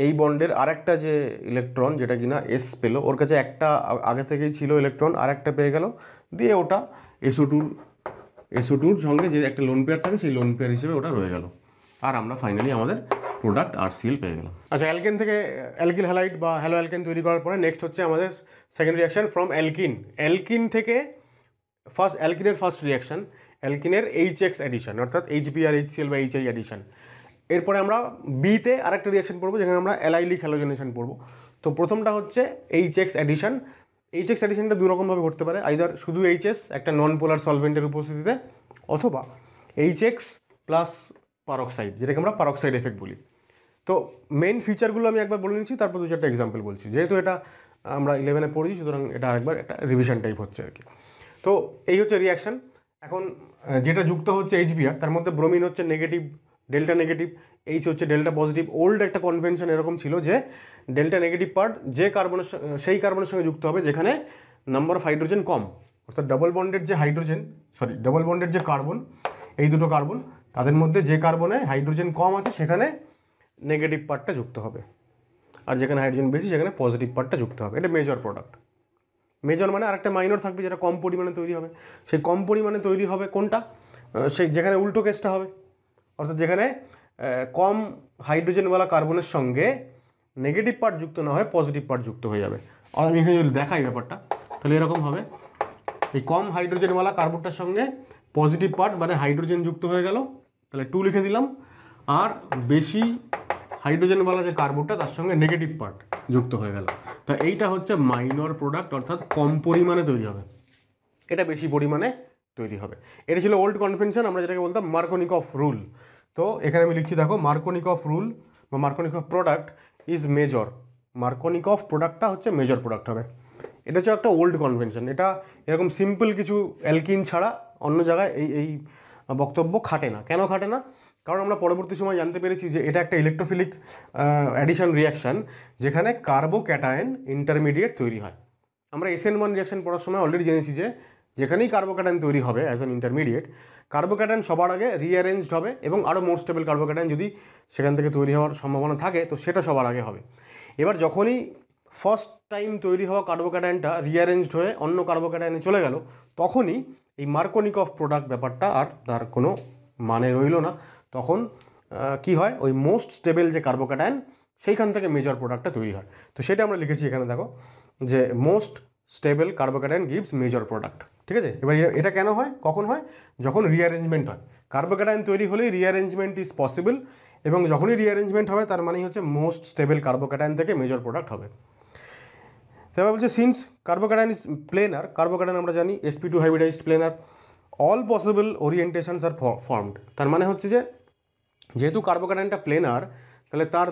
এই বন্ডের আরেকটা যে ইলেকট্রন যেটা কিনা এস পেলো ওর কাছে একটা আগে থেকেই ছিল ইলেকট্রন আর একটা পেয়ে গেল দিয়ে ওটা এসও টুর এসও টুর সঙ্গে যে একটা লোন পেয়ার থাকে সেই লোন পেয়ার হিসেবে ওটা রয়ে গেল আর আমরা ফাইনালি আমাদের প্রোডাক্ট আর সিল পেয়ে গেলাম আচ্ছা অ্যালকেন থেকে অ্যালকিল হ্যালাইট বা হ্যালো অ্যালকেন তৈরি করার পরে নেক্সট হচ্ছে আমাদের second reaction from alkene alkene থেকে ফার্স্ট অ্যালকিনের ফার্স্ট রিয়াকশান অ্যালকিনের এইচ এক্স অ্যাডিশন অর্থাৎ এইচবি আর এইচ সিএল বা আই অ্যাডিশন এরপরে আমরা বিতে আরেকটা রিয়াকশন পড়বো যেখানে আমরা অ্যালাইলিক হ্যালোজেনেশন পড়বো তো প্রথমটা হচ্ছে H X addition H X অ্যাডিশনটা দুরকমভাবে ঘটতে পারে আইদার শুধু এইচএস একটা নন পোলার সলভেন্টের উপস্থিতিতে অথবা এইচ এক্স প্লাস পারক্সাইড যেটাকে আমরা পারক্সাইড এফেক্ট বলি তো মেন ফিচারগুলো আমি একবার বলে নিচ্ছি তারপর দু চারটা এক্সাম্পল বলছি যেহেতু এটা আমরা ইলেভেনে পড়েছি সুতরাং এটা আরেকবার একটা রিভিশন টাইপ হচ্ছে আর কি তো এই হচ্ছে রিয়াকশান এখন যেটা যুক্ত হচ্ছে এইচবিআর তার মধ্যে ব্রোমিন হচ্ছে নেগেটিভ ডেল্টা নেগেটিভ এইচ হচ্ছে ডেল্টা পজিটিভ ওল্ড একটা কনভেনশন এরকম ছিল যে ডেল্টা নেগেটিভ পার্ট যে কার্বনের সেই কার্বনের সঙ্গে যুক্ত হবে যেখানে নাম্বার অফ হাইড্রোজেন কম অর্থাৎ ডবল বন্ডের যে হাইড্রোজেন সরি ডাবল বন্ডের যে কার্বন এই দুটো কার্বন তাদের মধ্যে যে কার্বনে হাইড্রোজেন কম আছে সেখানে নেগেটিভ পার্টটা যুক্ত হবে আর যেখানে হাইড্রোজেন বেশি সেখানে পজিটিভ পার্টটা যুক্ত হবে এটা মেজর প্রোডাক্ট মেজর মানে আরেকটা মাইনর থাকবে যেটা কম পরিমাণে তৈরি হবে সেই কম পরিমাণে তৈরি হবে কোনটা সেই যেখানে উল্টো কেসটা হবে অর্থাৎ যেখানে কম হাইড্রোজেনওয়ালা কার্বনের সঙ্গে নেগেটিভ পার্ট যুক্ত না হয় পজিটিভ পার্ট যুক্ত হয়ে যাবে আর আমি এখানে যদি দেখাই ব্যাপারটা তাহলে এরকম হবে এই কম হাইড্রোজেনওয়ালা কার্বনটার সঙ্গে পজিটিভ পার্ট মানে হাইড্রোজেন যুক্ত হয়ে গেল তাহলে টু লিখে দিলাম আর বেশি হাইড্রোজেনওয়ালা যে কার্বনটা তার সঙ্গে নেগেটিভ পার্ট যুক্ত হয়ে গেল তা এইটা হচ্ছে মাইনর প্রোডাক্ট অর্থাৎ কম পরিমাণে তৈরি হবে এটা বেশি পরিমাণে তৈরি হবে এটা ছিল ওল্ড কনভেনশন আমরা যেটাকে বলতাম অফ রুল তো এখানে আমি লিখছি দেখো অফ রুল বা of product is major of প্রোডাক্টটা হচ্ছে মেজর প্রোডাক্ট হবে এটা হচ্ছে একটা ওল্ড কনভেনশন এটা এরকম সিম্পল কিছু অ্যালকিন ছাড়া অন্য জায়গায় এই এই বক্তব্য খাটে না কেন খাটে না কারণ আমরা পরবর্তী সময় জানতে পেরেছি যে এটা একটা ইলেকট্রোফিলিক অ্যাডিশন রিয়াকশান যেখানে কার্বো ক্যাটায়ন ইন্টারমিডিয়েট তৈরি হয় আমরা এন ওয়ান রিয়াকশান পড়ার সময় অলরেডি জেনেছি যে যেখানেই কার্বোক্যাটায়ন তৈরি হবে অ্যাজ অ্যান ইন্টারমিডিয়েট কার্বোক্যাটায়ন সবার আগে রিঅ্যারেঞ্জড হবে এবং আরও মোর স্টেবল কার্বোক্যাটায়ন যদি সেখান থেকে তৈরি হওয়ার সম্ভাবনা থাকে তো সেটা সবার আগে হবে এবার যখনই ফার্স্ট টাইম তৈরি হওয়া কার্বোক্যাটায়নটা রিঅ্যারেঞ্জড হয়ে অন্য কার্বোক্যাটায়নে চলে গেল তখনই এই মার্কনিক অফ প্রোডাক্ট ব্যাপারটা আর তার কোনো মানে রইল না তখন কি হয় ওই মোস্ট স্টেবল যে কার্বোকাটায়ন সেইখান থেকে মেজর প্রোডাক্টটা তৈরি হয় তো সেটা আমরা লিখেছি এখানে দেখো যে most stable carbocation gives major product ঠিক আছে এবার এটা কেন হয় কখন হয় যখন রিঅ্যারেঞ্জমেন্ট হয় কার্বোকাটায়ন তৈরি হলেই রিঅ্যারেঞ্জমেন্ট ইজ পসিবল এবং যখনই রিঅ্যারেঞ্জমেন্ট হবে তার মানেই হচ্ছে মোস্ট স্টেবল কার্বোকাটায়ন থেকে মেজর প্রোডাক্ট হবে তারপর বলছে since carbocation is planar carbocation আমরা জানি SP two hybridized planar all possible orientations are formed তার মানে হচ্ছে যে যেহেতু কার্বোকাটাইনটা প্লেনার তাহলে তার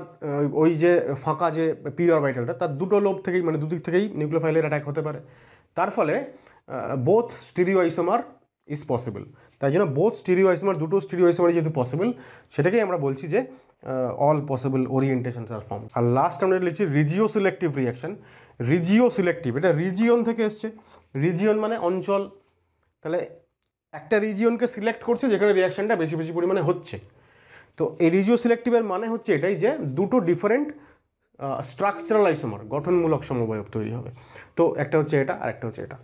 ওই যে ফাঁকা যে পি অরবাইটালটা তার দুটো লোভ থেকেই মানে দুদিক থেকেই নিউক্লোফাইলের অ্যাটাক হতে পারে তার ফলে both stereoisomer is possible তাই জন্য বোথ স্টিরিও আইসোমার দুটো স্টিরিও আইসোমার যেহেতু পসিবল সেটাকেই আমরা বলছি যে all possible orientations are form আর লাস্ট আমরা লিখছি regioselective reaction regioselective এটা রিজিয়ন থেকে এসছে রিজিয়ন মানে অঞ্চল তাহলে একটা রিজিয়নকে সিলেক্ট করছে যেখানে রিয়াকশানটা বেশি বেশি পরিমাণে হচ্ছে তো এই রিজিও সিলেক্টিভের মানে হচ্ছে এটাই যে দুটো ডিফারেন্ট স্ট্রাকচারাল আইসোমার গঠনমূলক সমবায়ক তৈরি হবে তো একটা হচ্ছে এটা আর একটা হচ্ছে এটা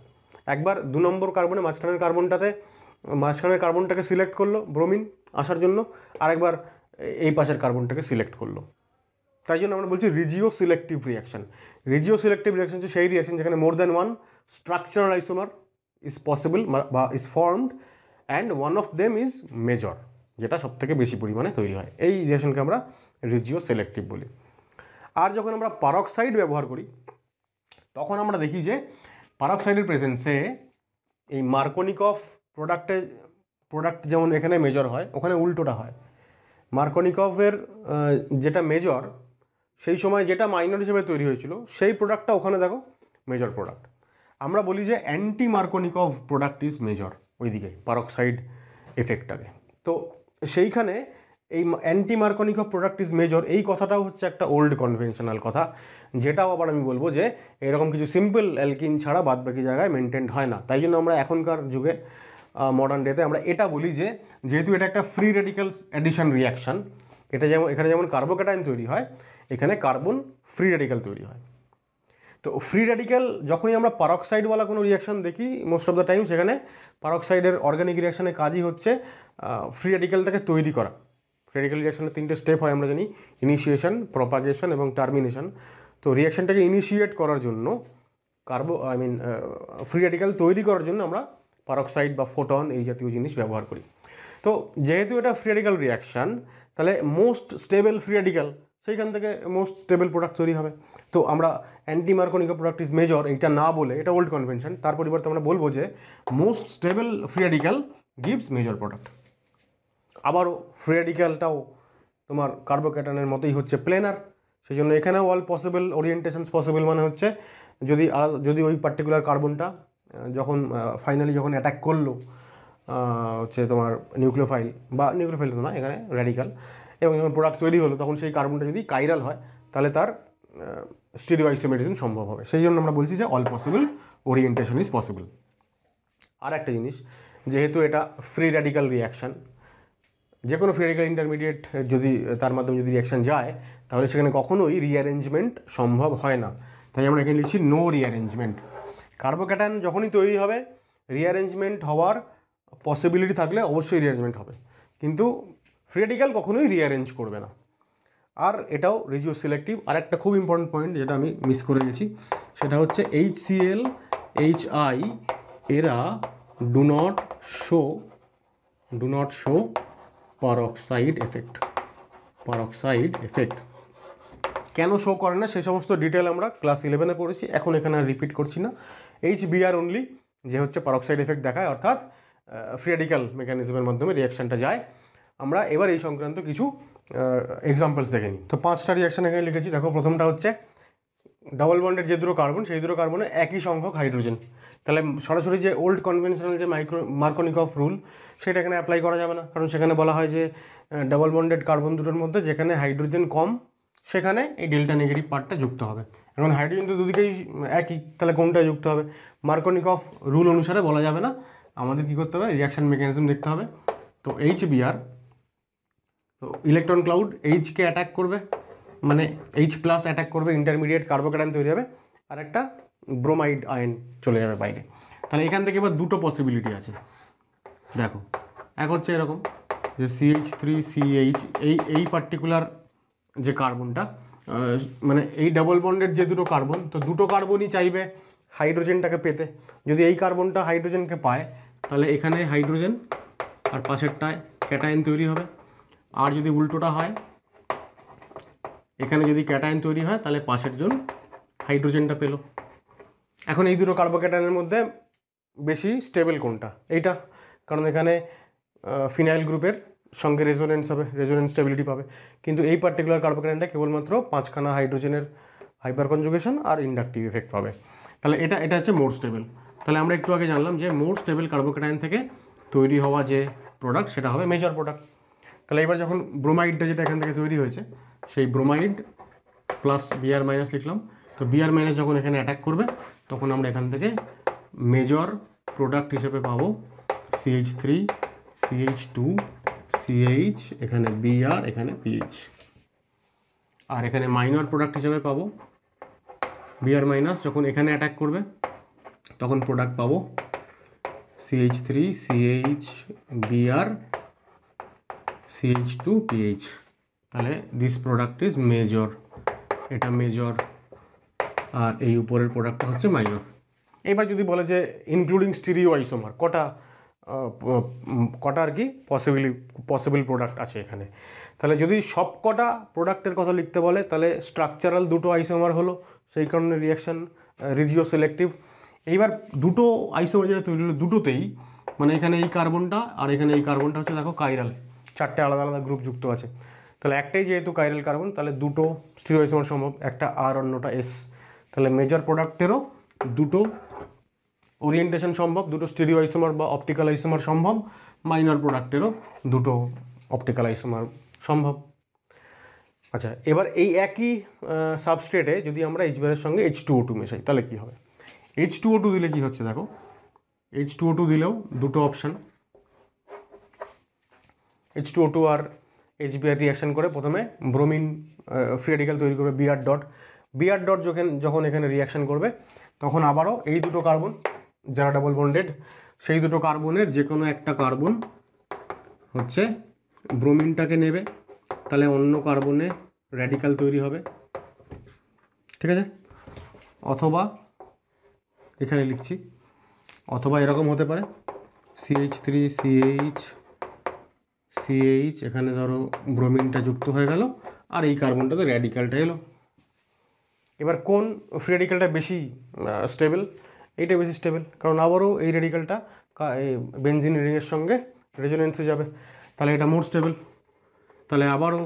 একবার দু নম্বর কার্বনে মাঝখানের কার্বনটাতে মাঝখানের কার্বনটাকে সিলেক্ট করলো ব্রোমিন আসার জন্য আরেকবার এই পাশের কার্বনটাকে সিলেক্ট করলো তাই জন্য আমরা বলছি regioselective reaction regioselective reaction হচ্ছে সেই রিয়াকশান যেখানে more than one structural isomer is possible বা is formed and one of them is major যেটা সব থেকে বেশি পরিমাণে তৈরি হয় এই রিয়াকশানকে আমরা রিজিও সিলেক্টিভ বলি আর যখন আমরা পারক্সাইড ব্যবহার করি তখন আমরা দেখি যে পারক্সাইডের প্রেজেন্সে এই অফ প্রোডাক্টে প্রোডাক্ট যেমন এখানে মেজর হয় ওখানে উল্টোটা হয় অফের যেটা মেজর সেই সময় যেটা মাইনর হিসেবে তৈরি হয়েছিল সেই প্রোডাক্টটা ওখানে দেখো মেজর প্রোডাক্ট আমরা বলি যে anti of product is major ওইদিকে পারক্সাইড এফেক্টটাকে তো সেইখানে এই anti of product is major এই কথাটাও হচ্ছে একটা ওল্ড কনভেনশনাল কথা যেটাও আবার আমি বলবো যে এরকম কিছু সিম্পল অ্যালকিন ছাড়া বাদবাকি জায়গায় মেনটেন্ড হয় না তাই জন্য আমরা এখনকার যুগে মডার্ন ডেতে আমরা এটা বলি যে যেহেতু এটা একটা ফ্রি রেডিক্যাল অ্যাডিশন রিয়াকশান এটা যেমন এখানে যেমন কার্বোক্যাটাইন তৈরি হয় এখানে কার্বন ফ্রি রেডিক্যাল তৈরি হয় তো ফ্রি রেডিক্যাল যখনই আমরা পারক্সাইডওয়ালা কোনো রিয়াকশান দেখি মোস্ট অফ দ্য টাইম সেখানে পারক্সাইডের অর্গানিক রিয়াকশানের কাজই হচ্ছে ফ্রি রেডিক্যালটাকে তৈরি করা ফ্রি রেডিক্যাল রিয়াকশানের তিনটে স্টেপ হয় আমরা জানি ইনিশিয়েশন প্রপাগেশন এবং টার্মিনেশন তো রিয়াকশানটাকে ইনিশিয়েট করার জন্য carbo I mean free radical তৈরি করার জন্য আমরা পারক্সাইড বা ফোটন এই জাতীয় জিনিস ব্যবহার করি তো যেহেতু এটা ফ্রি রেডিক্যাল রিয়াকশান তাহলে মোস্ট স্টেবল ফ্রি রেডিক্যাল সেইখান থেকে মোস্ট স্টেবল প্রোডাক্ট তৈরি হবে তো আমরা anti Markovnikov product is major এইটা না বলে এটা ওল্ড কনভেনশন তার পরিবর্তে আমরা বলবো যে most stable free radical gives major product আবারও ফ্রিয়াডিক্যালটাও তোমার কার্বোক্যাটানের মতোই হচ্ছে প্লেনার সেই জন্য এখানেও অল পসিবল ওরিয়েন্টেশনস পসিবল মানে হচ্ছে যদি আলাদা যদি ওই পার্টিকুলার কার্বনটা যখন ফাইনালি যখন অ্যাট্যাক করলো হচ্ছে তোমার নিউক্লিওফাইল বা নিউক্লিওফাইল তো না এখানে র্যাডিক্যাল এবং যখন প্রোডাক্ট তৈরি হলো তখন সেই কার্বনটা যদি কাইরাল হয় তাহলে তার স্টিরিও আইসোমেটিজম সম্ভব হবে সেই জন্য আমরা বলছি যে all possible orientation is possible আর একটা জিনিস যেহেতু এটা ফ্রি র্যাডিক্যাল রিয়াকশান যে কোনো ফ্রি রেডিক্যাল ইন্টারমিডিয়েট যদি তার মাধ্যমে যদি রিয়াকশান যায় তাহলে সেখানে কখনোই রিঅ্যারেঞ্জমেন্ট সম্ভব হয় না তাই আমরা এখানে লিখছি নো রিঅ্যারেঞ্জমেন্ট কার্বোক্যাটান যখনই তৈরি হবে রিঅ্যারেঞ্জমেন্ট হওয়ার পসিবিলিটি থাকলে অবশ্যই রিঅ্যারেঞ্জমেন্ট হবে কিন্তু ফ্রি রেডিক্যাল কখনোই রিঅ্যারেঞ্জ করবে না আর এটাও রেজিও সিলেক্টিভ আর একটা খুব ইম্পর্টেন্ট পয়েন্ট যেটা আমি মিস করে গেছি সেটা হচ্ছে এইচ সিএল এইচ আই এরা do not show do not show peroxide effect peroxide effect কেন শো করে না সে সমস্ত ডিটেল আমরা ক্লাস ইলেভেনে পড়েছি এখন এখানে রিপিট করছি না এইচ বিআর অনলি যে হচ্ছে পারক্সাইড এফেক্ট দেখায় অর্থাৎ ফ্রিয়াডিক্যাল মেকানিজমের মাধ্যমে রিয়াকশানটা যায় আমরা এবার এই সংক্রান্ত কিছু এক্সাম্পলস দেখে নিই তো পাঁচটা রিযাকশন এখানে লিখেছি দেখো প্রথমটা হচ্ছে ডাবল বন্ডের যে দুটো কার্বন সেই দুটো কার্বনে একই সংখ্যক হাইড্রোজেন তাহলে সরাসরি যে ওল্ড কনভেনশনাল যে মাইক্রো অফ রুল সেটা এখানে অ্যাপ্লাই করা যাবে না কারণ সেখানে বলা হয় যে ডাবল বন্ডেড কার্বন দুটোর মধ্যে যেখানে হাইড্রোজেন কম সেখানে এই ডেল্টা নেগেটিভ পার্টটা যুক্ত হবে এখন হাইড্রোজেন তো দুদিকেই একই তাহলে কোনটা যুক্ত হবে অফ রুল অনুসারে বলা যাবে না আমাদের কী করতে হবে রিয়াকশান মেকানিজম দেখতে হবে তো এইচ বিআর তো ইলেকট্রন ক্লাউড এইচকে অ্যাটাক করবে মানে এইচ প্লাস অ্যাটাক করবে ইন্টারমিডিয়েট কার্বোক্যাটাইন তৈরি হবে আর একটা ব্রোমাইড আয়ন চলে যাবে বাইরে তাহলে এখান থেকে এবার দুটো পসিবিলিটি আছে দেখো এক হচ্ছে এরকম যে সিএইচ থ্রি সিএইচ এই এই পার্টিকুলার যে কার্বনটা মানে এই ডাবল বন্ডের যে দুটো কার্বন তো দুটো কার্বনই চাইবে হাইড্রোজেনটাকে পেতে যদি এই কার্বনটা হাইড্রোজেনকে পায় তাহলে এখানে হাইড্রোজেন আর পাশেরটায় ক্যাটায়ন তৈরি হবে আর যদি উল্টোটা হয় এখানে যদি ক্যাটায়ন তৈরি হয় তাহলে পাশের জন হাইড্রোজেনটা পেল এখন এই দুটো কার্বোক্যাটায়নের মধ্যে বেশি স্টেবল কোনটা এইটা কারণ এখানে ফিনাইল গ্রুপের সঙ্গে রেজোনেন্স হবে রেজোনেন্স স্টেবিলিটি পাবে কিন্তু এই পার্টিকুলার কার্বোক্যাটায়নটা কেবলমাত্র পাঁচখানা হাইড্রোজেনের হাইপার কনজুগেশন আর ইন্ডাকটিভ এফেক্ট পাবে তাহলে এটা এটা হচ্ছে মোর স্টেবল তাহলে আমরা একটু আগে জানলাম যে মোর স্টেবল কার্বোক্যাটায়ন থেকে তৈরি হওয়া যে প্রোডাক্ট সেটা হবে মেজর প্রোডাক্ট তাহলে এবার যখন ব্রোমাইডটা যেটা এখান থেকে তৈরি হয়েছে সেই ব্রোমাইড প্লাস বিআর মাইনাস লিখলাম তো বিআর মাইনাস যখন এখানে অ্যাটাক করবে তখন আমরা এখান থেকে মেজর প্রোডাক্ট হিসেবে পাবো C H three CH two C H এখানে বিআর এখানে পিএইচ আর এখানে মাইনর প্রোডাক্ট হিসেবে পাবো বিআর মাইনাস যখন এখানে অ্যাটাক করবে তখন প্রোডাক্ট পাবো C H three C H B R pH তাহলে দিস প্রোডাক্ট ইজ মেজর এটা মেজর আর এই উপরের প্রোডাক্টটা হচ্ছে মাইনর এবার যদি বলে যে ইনক্লুডিং স্টিরিও আইসোমার কটা কটা আর কি পসিবিলি পসিবল প্রোডাক্ট আছে এখানে তাহলে যদি সব কটা প্রোডাক্টের কথা লিখতে বলে তাহলে স্ট্রাকচারাল দুটো আইসোমার হলো সেই কারণে রিয়াকশান রিজিও সিলেক্টিভ এইবার দুটো আইসোমার যেটা তৈরি হলো দুটোতেই মানে এখানে এই কার্বনটা আর এখানে এই কার্বনটা হচ্ছে দেখো কাইরাল চারটে আলাদা আলাদা গ্রুপ যুক্ত আছে তাহলে একটাই যেহেতু কাইরাল কার্বন তাহলে দুটো স্টিরয়েড সমান সম্ভব একটা আর অন্যটা এস তাহলে মেজর প্রোডাক্টেরও দুটো ওরিয়েন্টেশন সম্ভব দুটো স্টিরিও আইসোমার বা অপটিক্যাল আইসোমার সম্ভব মাইনর প্রোডাক্টেরও দুটো অপটিক্যাল আইসোমার সম্ভব আচ্ছা এবার এই একই সাবস্ট্রেটে যদি আমরা এইচবিআরের সঙ্গে এইচ টু ও টু মেশাই তাহলে কী হবে এইচ টু ও টু দিলে কী হচ্ছে দেখো এইচ টু ও টু দিলেও দুটো option H two O two আর এইচ বিআর রিয়াকশান করে প্রথমে ব্রোমিন ফ্রি রেডিক্যাল তৈরি করবে বিআর ডট বিআর ডট যখন যখন এখানে রিয়াকশান করবে তখন আবারও এই দুটো কার্বন যারা ডাবল বন্ডেড সেই দুটো কার্বনের যে কোনো একটা কার্বন হচ্ছে ব্রোমিনটাকে নেবে তাহলে অন্য কার্বনে র্যাডিক্যাল তৈরি হবে ঠিক আছে অথবা এখানে লিখছি অথবা এরকম হতে পারে সিএইচ থ্রি সিএইচ সিএইচ এখানে ধরো ব্রোমিনটা যুক্ত হয়ে গেল আর এই কার্বনটাতে র্যাডিক্যালটা এলো এবার কোন ফ্রি রেডিক্যালটা বেশি স্টেবল এইটা বেশি স্টেবল কারণ আবারও এই রেডিক্যালটা বেঞ্জিন রিংয়ের সঙ্গে রেজোনেন্সে যাবে তাহলে এটা মোর স্টেবল তাহলে আবারও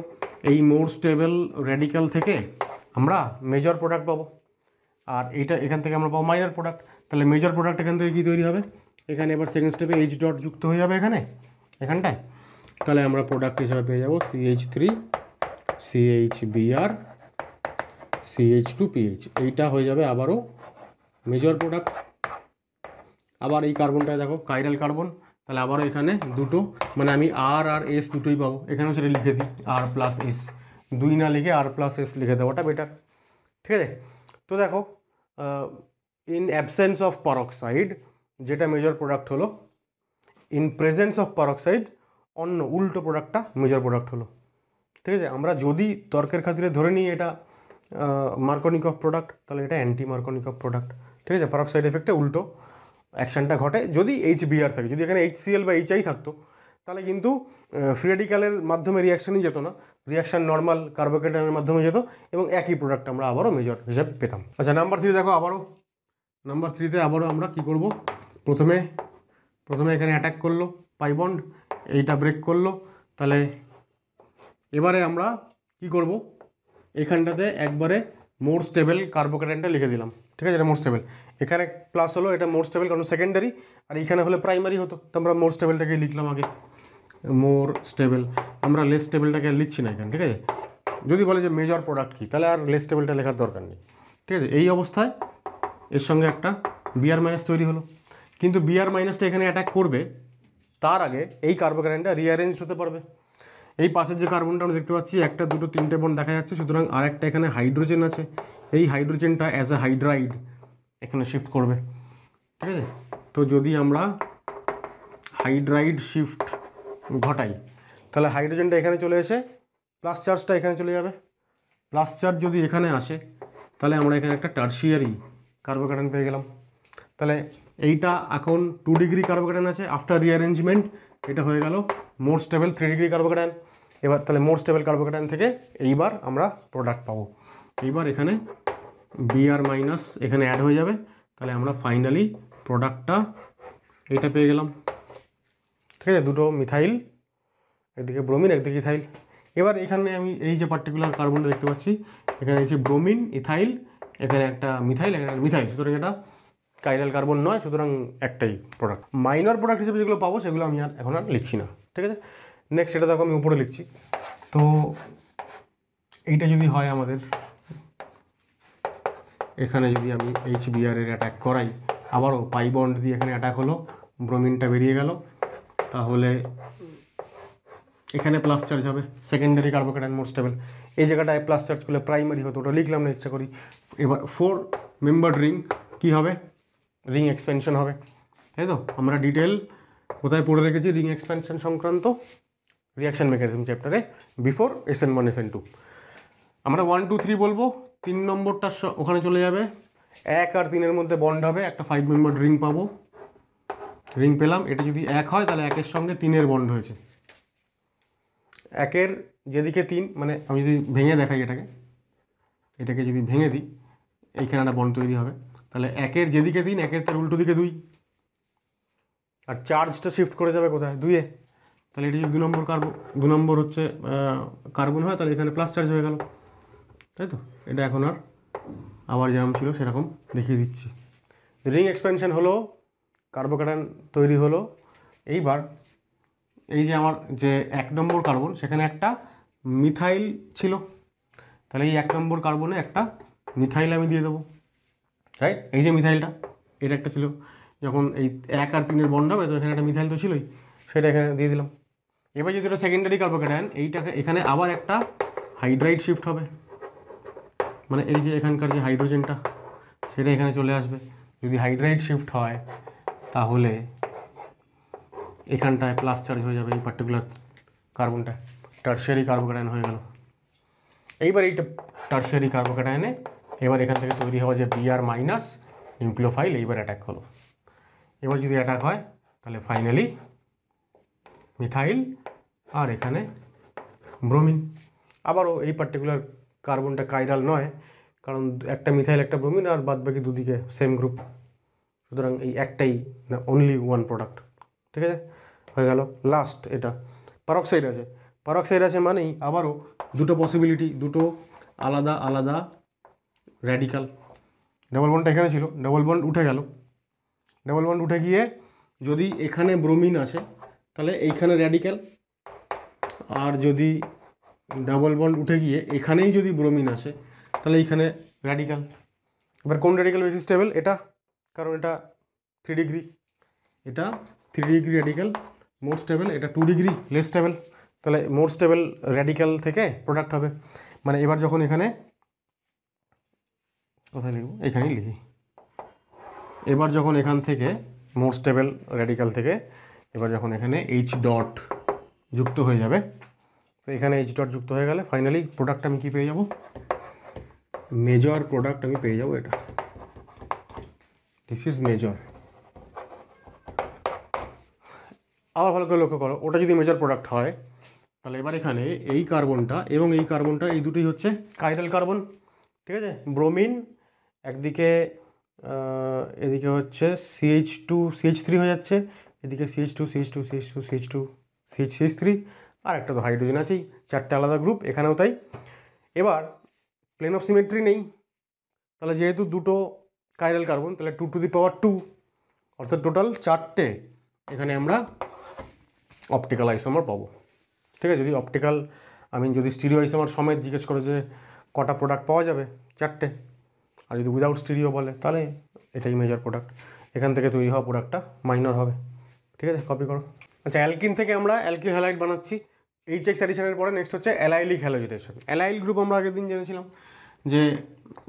এই মোর স্টেবল রেডিক্যাল থেকে আমরা মেজর প্রোডাক্ট পাবো আর এটা এখান থেকে আমরা পাবো মাইনার প্রোডাক্ট তাহলে মেজর প্রোডাক্ট এখান থেকে কী তৈরি হবে এখানে এবার সেকেন্ড স্টেপে এইচ ডট যুক্ত হয়ে যাবে এখানে এখানটায় তাহলে আমরা প্রোডাক্ট হিসাবে পেয়ে যাব C H three C H B R C H two P H এইটা হয়ে যাবে আবারও মেজর প্রোডাক্ট আবার এই কার্বনটা দেখো কাইরাল কার্বন তাহলে আবারও এখানে দুটো মানে আমি আর আর এস দুটোই পাবো এখানেও সেটা লিখে দিই আর প্লাস এস দুই না লিখে আর প্লাস এস লিখে দেওয়াটা বেটার ঠিক আছে তো দেখো ইন অ্যাবসেন্স অফ পরক্সাইড যেটা মেজর প্রোডাক্ট হলো ইন প্রেজেন্স অফ পারক্সাইড অন্য উল্টো প্রোডাক্টটা মেজর প্রোডাক্ট হলো ঠিক আছে আমরা যদি তর্কের খাতিরে ধরে নিই এটা মার্কনিক অফ প্রোডাক্ট তাহলে এটা অ্যান্টি মার্কনিক অফ প্রোডাক্ট ঠিক আছে পারক্সাইড এফেক্টে উল্টো অ্যাকশানটা ঘটে যদি এইচ বিআর থাকে যদি এখানে এইচসিএল বা এইচআই থাকতো তাহলে কিন্তু ফ্রিয়াডিক্যালের মাধ্যমে রিয়াকশানই যেত না রিয়াকশান নর্মাল কার্বোকেটানের মাধ্যমে যেত এবং একই প্রোডাক্ট আমরা আবারও মেজর হিসেবে পেতাম আচ্ছা নাম্বার থ্রি দেখো আবারও নাম্বার থ্রিতে আবারও আমরা কি করব প্রথমে প্রথমে এখানে অ্যাটাক করলো পাইবন্ড এইটা ব্রেক করলো তাহলে এবারে আমরা কি করব এখানটাতে একবারে মোর স্টেবেল কার্বোকেটাইনটা লিখে দিলাম ঠিক আছে এটা মোর স্টেবেল এখানে প্লাস হলো এটা মোর স্টেবেল কারণ সেকেন্ডারি আর এখানে হলে প্রাইমারি হতো তো আমরা মোর স্টেবেলটাকে লিখলাম আগে মোর স্টেবেল আমরা লেস আর লিখছি না এখানে ঠিক আছে যদি বলে যে মেজর প্রোডাক্ট কী তাহলে আর লেস টেবিলটা লেখার দরকার নেই ঠিক আছে এই অবস্থায় এর সঙ্গে একটা বিআর মাইনাস তৈরি হলো কিন্তু বিআর মাইনাসটা এখানে অ্যাটাক করবে তার আগে এই কার্বোকারায়নটা রিঅ্যারেঞ্জ হতে পারবে এই পাশের যে কার্বনটা আমরা দেখতে পাচ্ছি একটা দুটো তিনটে বন দেখা যাচ্ছে সুতরাং আর একটা এখানে হাইড্রোজেন আছে এই হাইড্রোজেনটা অ্যাজ এ হাইড্রাইড এখানে শিফট করবে ঠিক আছে তো যদি আমরা হাইড্রাইড শিফট ঘটাই তাহলে হাইড্রোজেনটা এখানে চলে এসে প্লাস চার্জটা এখানে চলে যাবে প্লাস চার্জ যদি এখানে আসে তাহলে আমরা এখানে একটা টার্সিয়ারি কার্বোকার্টন পেয়ে গেলাম তাহলে এইটা এখন টু ডিগ্রি কার্বোকেটান আছে আফটার রিঅ্যারেঞ্জমেন্ট এটা হয়ে গেল more stable three degree carbocation এবার তাহলে মোর স্টেবল কার্বোকেটান থেকে এইবার আমরা প্রোডাক্ট পাবো এইবার এখানে বি আর মাইনাস এখানে অ্যাড হয়ে যাবে তাহলে আমরা ফাইনালি প্রোডাক্টটা এটা পেয়ে গেলাম ঠিক আছে দুটো মিথাইল একদিকে ব্রোমিন একদিকে ইথাইল এবার এখানে আমি এই যে পার্টিকুলার কার্বনটা দেখতে পাচ্ছি এখানে আছে ব্রোমিন ইথাইল এখানে একটা মিথাইল এখানে মিথাইল সুতরাং এটা কাইরাল কার্বন নয় সুতরাং একটাই প্রোডাক্ট মাইনর প্রোডাক্ট হিসেবে যেগুলো পাবো সেগুলো আমি আর এখন আর লিখছি না ঠিক আছে নেক্সট এটা দেখো আমি উপরে লিখছি তো এইটা যদি হয় আমাদের এখানে যদি আমি এইচ বিআরের অ্যাটাক করাই আবারও পাই বন্ড দিয়ে এখানে অ্যাটাক হলো ব্রোমিনটা বেরিয়ে গেল তাহলে এখানে প্লাস চার্জ হবে সেকেন্ডারি কার্বোকেটাইন মোর স্টেবল এই জায়গাটায় প্লাস চার্জ করলে প্রাইমারি হতো ওটা লিখলাম না ইচ্ছা করি এবার ফোর মেম্বার রিং কী হবে রিং এক্সপেনশন হবে তাই তো আমরা ডিটেল কোথায় পড়ে রেখেছি রিং এক্সপেনশন সংক্রান্ত রিয়াকশান মেকানিজম চ্যাপ্টারে before S N one S N two আমরা ওয়ান টু থ্রি বলবো তিন নম্বরটা ওখানে চলে যাবে এক আর তিনের মধ্যে বন্ড হবে একটা ফাইভ মেম্বার রিং পাবো রিং পেলাম এটা যদি এক হয় তাহলে একের সঙ্গে তিনের বন্ড হয়েছে একের যেদিকে তিন মানে আমি যদি ভেঙে দেখাই এটাকে এটাকে যদি ভেঙে দিই এইখানে একটা বন্ড তৈরি হবে তাহলে একের যেদিকে তিন একের তার উল্টো দিকে দুই আর চার্জটা শিফট করে যাবে কোথায় দুইয়ে তাহলে এটি যদি দু নম্বর কার্বন দু নম্বর হচ্ছে কার্বন হয় তাহলে এখানে প্লাস চার্জ হয়ে গেল তাই তো এটা এখন আর আবার যেরকম ছিল সেরকম দেখিয়ে দিচ্ছি রিং এক্সপেনশন হলো কার্বোকাটান তৈরি হলো এইবার এই যে আমার যে এক নম্বর কার্বন সেখানে একটা মিথাইল ছিল তাহলে এই এক নম্বর কার্বনে একটা মিথাইল আমি দিয়ে দেবো রাইট এই যে মিথাইলটা এটা একটা ছিল যখন এই এক আর তিনের বন্ড হবে তো এখানে একটা মিথাইল তো ছিলই সেটা এখানে দিয়ে দিলাম এবার যদি এটা সেকেন্ডারি কার্বোক্যাটায়ন এইটাকে এখানে আবার একটা হাইড্রাইড শিফট হবে মানে এই যে এখানকার যে হাইড্রোজেনটা সেটা এখানে চলে আসবে যদি হাইড্রাইড শিফট হয় তাহলে এখানটায় প্লাস চার্জ হয়ে যাবে এই পার্টিকুলার কার্বনটা টার্সারি কার্বোক্যাটায়ন হয়ে গেল এইবার এইটা টার্সারি কার্বোক্যাটায়নে এবার এখান থেকে তৈরি হওয়া যে বিআর মাইনাস নিউক্লিওফাইল এইবার অ্যাটাক হলো এবার যদি অ্যাটাক হয় তাহলে ফাইনালি মিথাইল আর এখানে ব্রোমিন আবারও এই পার্টিকুলার কার্বনটা কাইরাল নয় কারণ একটা মিথাইল একটা ব্রোমিন আর বাদ বাকি দুদিকে সেম গ্রুপ সুতরাং এই একটাই না অনলি ওয়ান প্রোডাক্ট ঠিক আছে হয়ে গেল লাস্ট এটা পারক্সাইড আছে পারক্সাইড আছে মানেই আবারও দুটো পসিবিলিটি দুটো আলাদা আলাদা র্যাডিকাল ডাবল বন্ডটা এখানে ছিল ডাবল বন্ড উঠে গেল ডাবল বন্ড উঠে গিয়ে যদি এখানে ব্রোমিন আছে তাহলে এইখানে র্যাডিক্যাল আর যদি ডাবল বন্ড উঠে গিয়ে এখানেই যদি ব্রোমিন আসে তাহলে এইখানে র্যাডিক্যাল এবার কোন র্যাডিক্যাল বেশি স্টেবল এটা কারণ এটা থ্রি ডিগ্রি এটা three degree radical more stable এটা টু ডিগ্রি লেস স্টেবল তাহলে মোর স্টেবল র্যাডিক্যাল থেকে প্রোডাক্ট হবে মানে এবার যখন এখানে কোথায় লিখব এখানেই হ্যাঁ। লিখি এবার যখন এখান থেকে মোর স্টেবল রেডিক্যাল থেকে এবার যখন এখানে এইচ ডট যুক্ত হয়ে যাবে তো এখানে এইচ ডট যুক্ত হয়ে গেলে ফাইনালি প্রোডাক্ট আমি কি পেয়ে যাব মেজর প্রোডাক্ট আমি পেয়ে যাবো এটা দিস ইজ মেজর আবার ভালো করে লক্ষ্য করো ওটা যদি মেজর প্রোডাক্ট হয় তাহলে এবার এখানে এই কার্বনটা এবং এই কার্বনটা এই দুটোই হচ্ছে কাইরাল কার্বন ঠিক আছে ব্রোমিন একদিকে এদিকে হচ্ছে সিএইচ টু সিএইচ থ্রি হয়ে যাচ্ছে এদিকে C H two CH two CH two CH two CH CH three আর একটা তো হাইড্রোজেন আছেই চারটে আলাদা গ্রুপ এখানেও তাই এবার প্লেন অফ সিমেট্রি নেই তাহলে যেহেতু দুটো কাইরাল কার্বন তাহলে two to the power two অর্থাৎ টোটাল চারটে এখানে আমরা অপটিক্যাল আইসোমার পাবো ঠিক আছে যদি অপটিক্যাল আমি যদি স্টিরিও আইসোমার সমেত জিজ্ঞেস করে যে কটা প্রোডাক্ট পাওয়া যাবে চারটে আর যদি উইদাউট স্টিরিও বলে তাহলে এটাই মেজর প্রোডাক্ট এখান থেকে তৈরি হওয়া প্রোডাক্টটা মাইনর হবে ঠিক আছে কপি করো আচ্ছা অ্যালকিন থেকে আমরা অ্যালকিন হ্যালাইট বানাচ্ছি এইচ এক্স অ্যাডিশনের পরে নেক্সট হচ্ছে অ্যালাইলিক হ্যালোজিটেশন অ্যালাইল গ্রুপ আমরা আগের দিন জেনেছিলাম যে